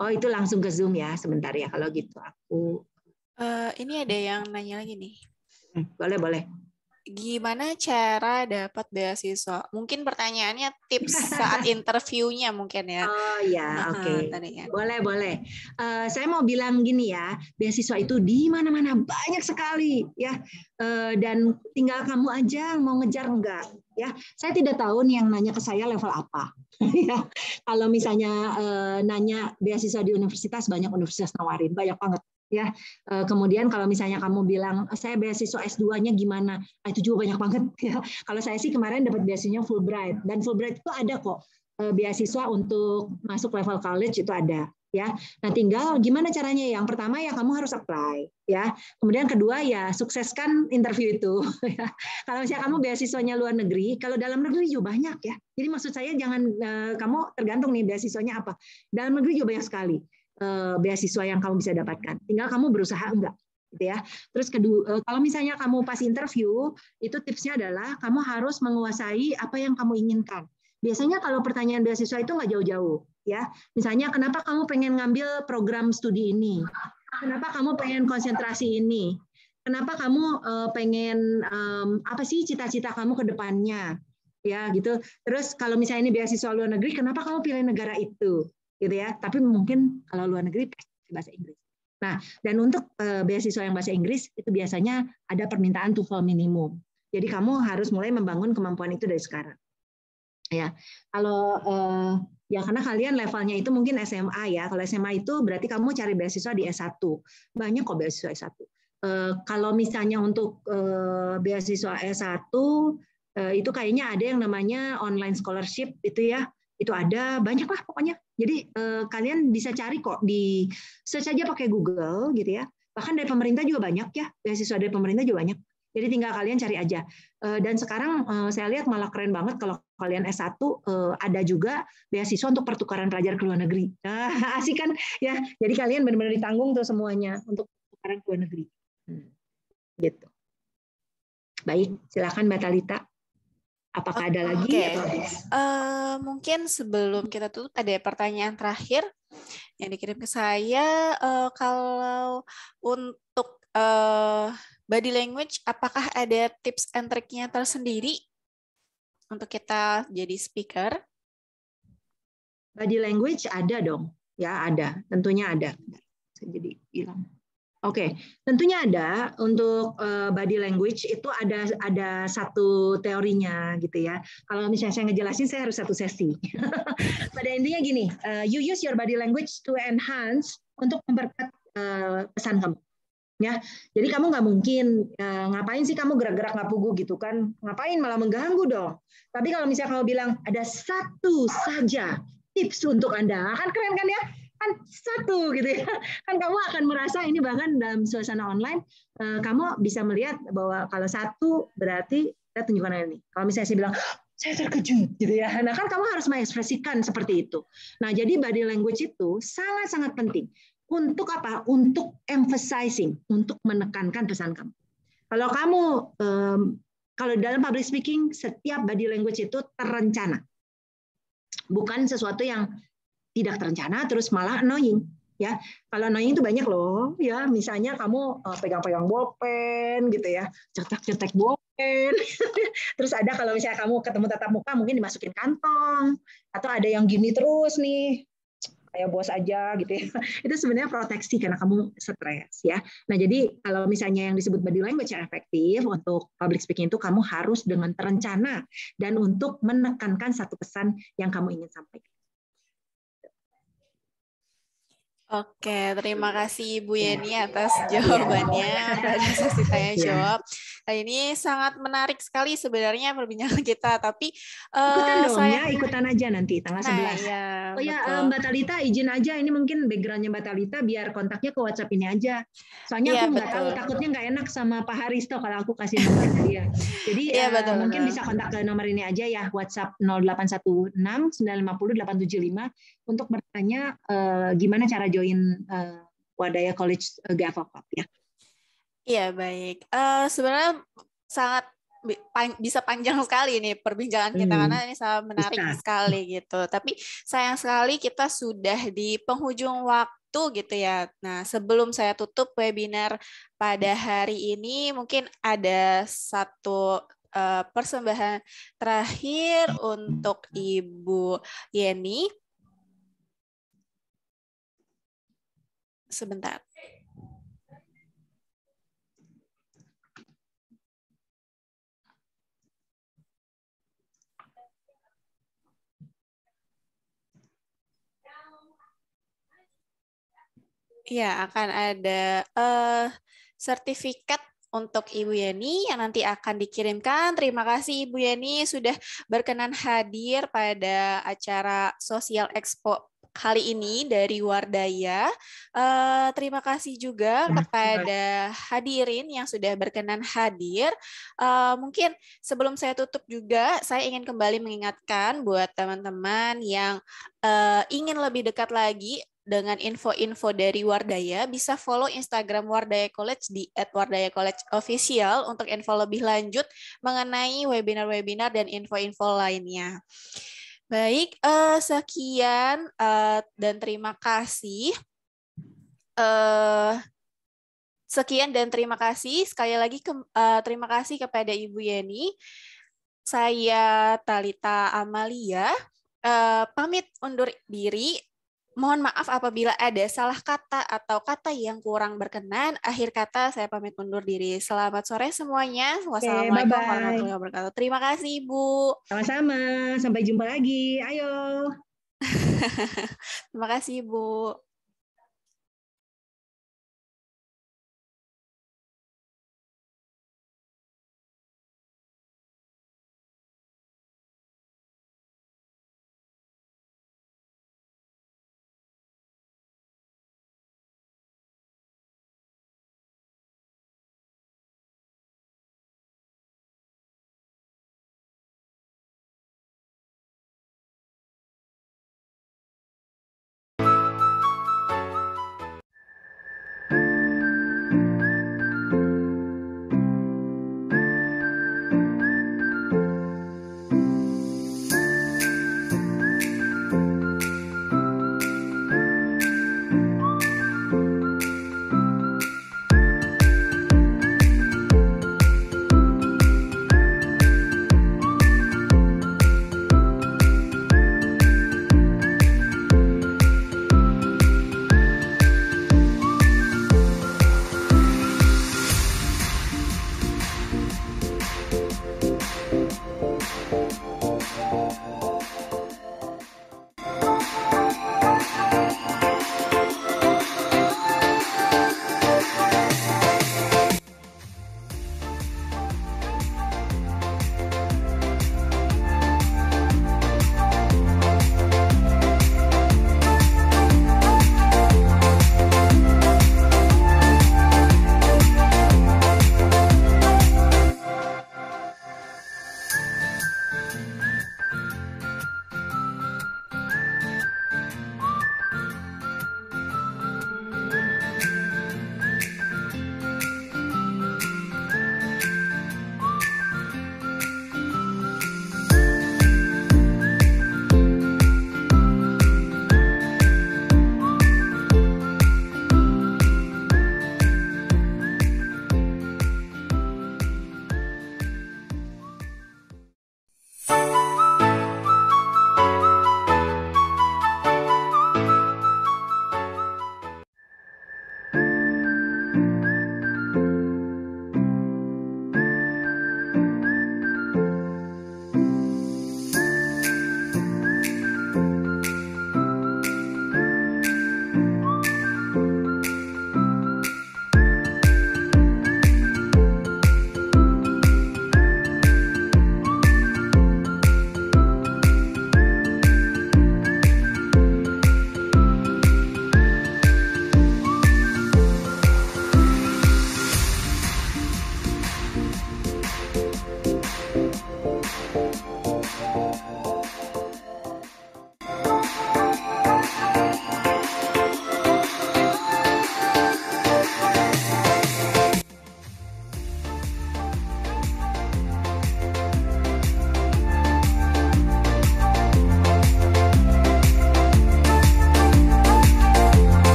Oh itu langsung ke Zoom ya sebentar ya kalau gitu aku. Uh, ini ada yang nanya lagi nih. Hmm, boleh boleh gimana cara dapat beasiswa? Mungkin pertanyaannya tips <laughs> saat interviewnya mungkin ya. Oh ya, oke. Okay. Boleh, boleh. Uh, saya mau bilang gini ya, beasiswa itu di mana-mana banyak sekali ya. Uh, dan tinggal kamu aja mau ngejar enggak ya. Saya tidak tahu nih yang nanya ke saya level apa. <laughs> ya. Kalau misalnya uh, nanya beasiswa di universitas banyak universitas nawarin, banyak banget ya. Eh, kemudian kalau misalnya kamu bilang eh, saya beasiswa S2-nya gimana? Ah, itu juga banyak banget <laughs> ya. Kalau saya sih kemarin dapat beasiswanya Fulbright dan Fulbright itu ada kok eh, beasiswa untuk masuk level college itu ada ya. Nah, tinggal gimana caranya? Yang pertama ya kamu harus apply ya. Kemudian kedua ya sukseskan interview itu <laughs> ya. Kalau misalnya kamu beasiswanya luar negeri, kalau dalam negeri juga banyak ya. Jadi maksud saya jangan eh, kamu tergantung nih beasiswanya apa. Dalam negeri juga banyak sekali. Eh, beasiswa yang kamu bisa dapatkan. Tinggal kamu berusaha enggak gitu ya. Terus kedua, eh, kalau misalnya kamu pas interview, itu tipsnya adalah kamu harus menguasai apa yang kamu inginkan. Biasanya kalau pertanyaan beasiswa itu nggak jauh-jauh, ya. Misalnya kenapa kamu pengen ngambil program studi ini? Kenapa kamu pengen konsentrasi ini? Kenapa kamu eh, pengen apa sih cita-cita kamu ke depannya? Ya gitu. Terus kalau misalnya ini beasiswa luar negeri, kenapa kamu pilih negara itu? gitu ya. Tapi mungkin kalau luar negeri pasti bahasa Inggris. Nah, dan untuk eh, beasiswa yang bahasa Inggris itu biasanya ada permintaan TOEFL minimum. Jadi kamu harus mulai membangun kemampuan itu dari sekarang. Ya, kalau eh, ya karena kalian levelnya itu mungkin SMA ya. Kalau SMA itu berarti kamu cari beasiswa di S1. Banyak kok beasiswa S1. Eh, kalau misalnya untuk beasiswa S1 itu kayaknya ada yang namanya online scholarship itu ya. Itu ada banyak lah pokoknya jadi eh, kalian bisa cari kok di search aja pakai Google gitu ya. Bahkan dari pemerintah juga banyak ya, beasiswa dari pemerintah juga banyak. Jadi tinggal kalian cari aja. Eh, dan sekarang eh, saya lihat malah keren banget kalau kalian S1 eh, ada juga beasiswa untuk pertukaran pelajar ke luar negeri. Nah, <laughs> asik kan ya. Jadi kalian benar-benar ditanggung tuh semuanya untuk pertukaran ke luar negeri. Hmm, gitu. Baik, silakan Batalita. Talita. Apakah ada lagi? Okay. Eh, atau... Uh, mungkin sebelum kita tutup ada pertanyaan terakhir yang dikirim ke saya. Uh, kalau untuk uh, body language, apakah ada tips and triknya tersendiri untuk kita jadi speaker? Body language ada dong, ya ada, tentunya ada. Saya jadi hilang. Oke, okay. tentunya ada untuk eh, body language itu ada ada satu teorinya gitu ya. Kalau misalnya saya ngejelasin saya harus satu sesi. <laughs> Pada intinya gini, eh, you use your body language to enhance untuk memperkuat eh, pesan kamu. Ya, jadi kamu nggak mungkin ngapain sih kamu gerak-gerak ngapugu gitu kan? Ngapain malah mengganggu dong. Tapi kalau misalnya kamu bilang ada satu saja tips untuk anda, akan keren kan ya? kan satu gitu ya <laughs> kan kamu akan merasa ini bahkan dalam suasana online eh, kamu bisa melihat bahwa kalau satu berarti kita tunjukkan ini kalau misalnya saya bilang ah, saya terkejut gitu ya. Nah kan kamu harus mengekspresikan seperti itu. Nah jadi body language itu sangat sangat penting untuk apa? Untuk emphasizing, untuk menekankan pesan kamu. Kalau kamu um, kalau dalam public speaking setiap body language itu terencana, bukan sesuatu yang tidak terencana terus malah annoying ya kalau annoying itu banyak loh ya misalnya kamu eh, pegang-pegang bolpen gitu ya cetak-cetak bolpen <laughs> terus ada kalau misalnya kamu ketemu tatap muka mungkin dimasukin kantong atau ada yang gini terus nih kayak bos aja gitu ya. <laughs> Itu sebenarnya proteksi karena kamu stres ya. Nah, jadi kalau misalnya yang disebut body language yang efektif untuk public speaking itu kamu harus dengan terencana dan untuk menekankan satu pesan yang kamu ingin sampaikan. Oke, terima iya. kasih Bu Yeni atas iya. jawabannya pada sesi tanya jawab ini sangat menarik sekali sebenarnya perbincangan <laughs> kita tapi ikutan uh, dong saya... ya ikutan aja nanti tanggal nah, 11 iya, ya, oh betul. Eh, Mbak Talita izin aja ini mungkin backgroundnya Mbak Talita biar kontaknya ke WhatsApp ini aja soalnya ya, aku nggak tahu takutnya nggak enak sama Pak Haristo kalau aku kasih nomor dia jadi ya, uh, betul, mungkin betul. bisa kontak ke nomor ini aja ya WhatsApp 0816 950 875 untuk bertanya uh, gimana cara join uh, Wadaya College uh, Gavokop ya. Iya baik. Uh, sebenarnya sangat pan bisa panjang sekali nih perbincangan kita hmm. karena ini sangat menarik bisa. sekali gitu. Tapi sayang sekali kita sudah di penghujung waktu gitu ya. Nah sebelum saya tutup webinar pada hari ini mungkin ada satu uh, persembahan terakhir untuk Ibu Yeni. Sebentar. Ya, akan ada uh, sertifikat untuk Ibu Yeni yang nanti akan dikirimkan. Terima kasih Ibu Yeni sudah berkenan hadir pada acara Sosial Expo kali ini dari Wardaya. Uh, terima kasih juga kepada hadirin yang sudah berkenan hadir. Uh, mungkin sebelum saya tutup juga, saya ingin kembali mengingatkan buat teman-teman yang uh, ingin lebih dekat lagi dengan info-info dari Wardaya, bisa follow Instagram Wardaya College di @wardayacollegeofficial untuk info lebih lanjut mengenai webinar-webinar dan info-info lainnya. Baik, uh, sekian uh, dan terima kasih. Uh, Sekian dan terima kasih. Sekali lagi ke, uh, terima kasih kepada Ibu Yeni. Saya Talita Amalia. Uh, pamit undur diri. Mohon maaf apabila ada salah kata atau kata yang kurang berkenan. Akhir kata saya pamit undur diri. Selamat sore semuanya. Wassalamualaikum okay, warahmatullahi wabarakatuh. Terima kasih Bu. Sama-sama. Sampai jumpa lagi. Ayo. <laughs> Terima kasih Bu.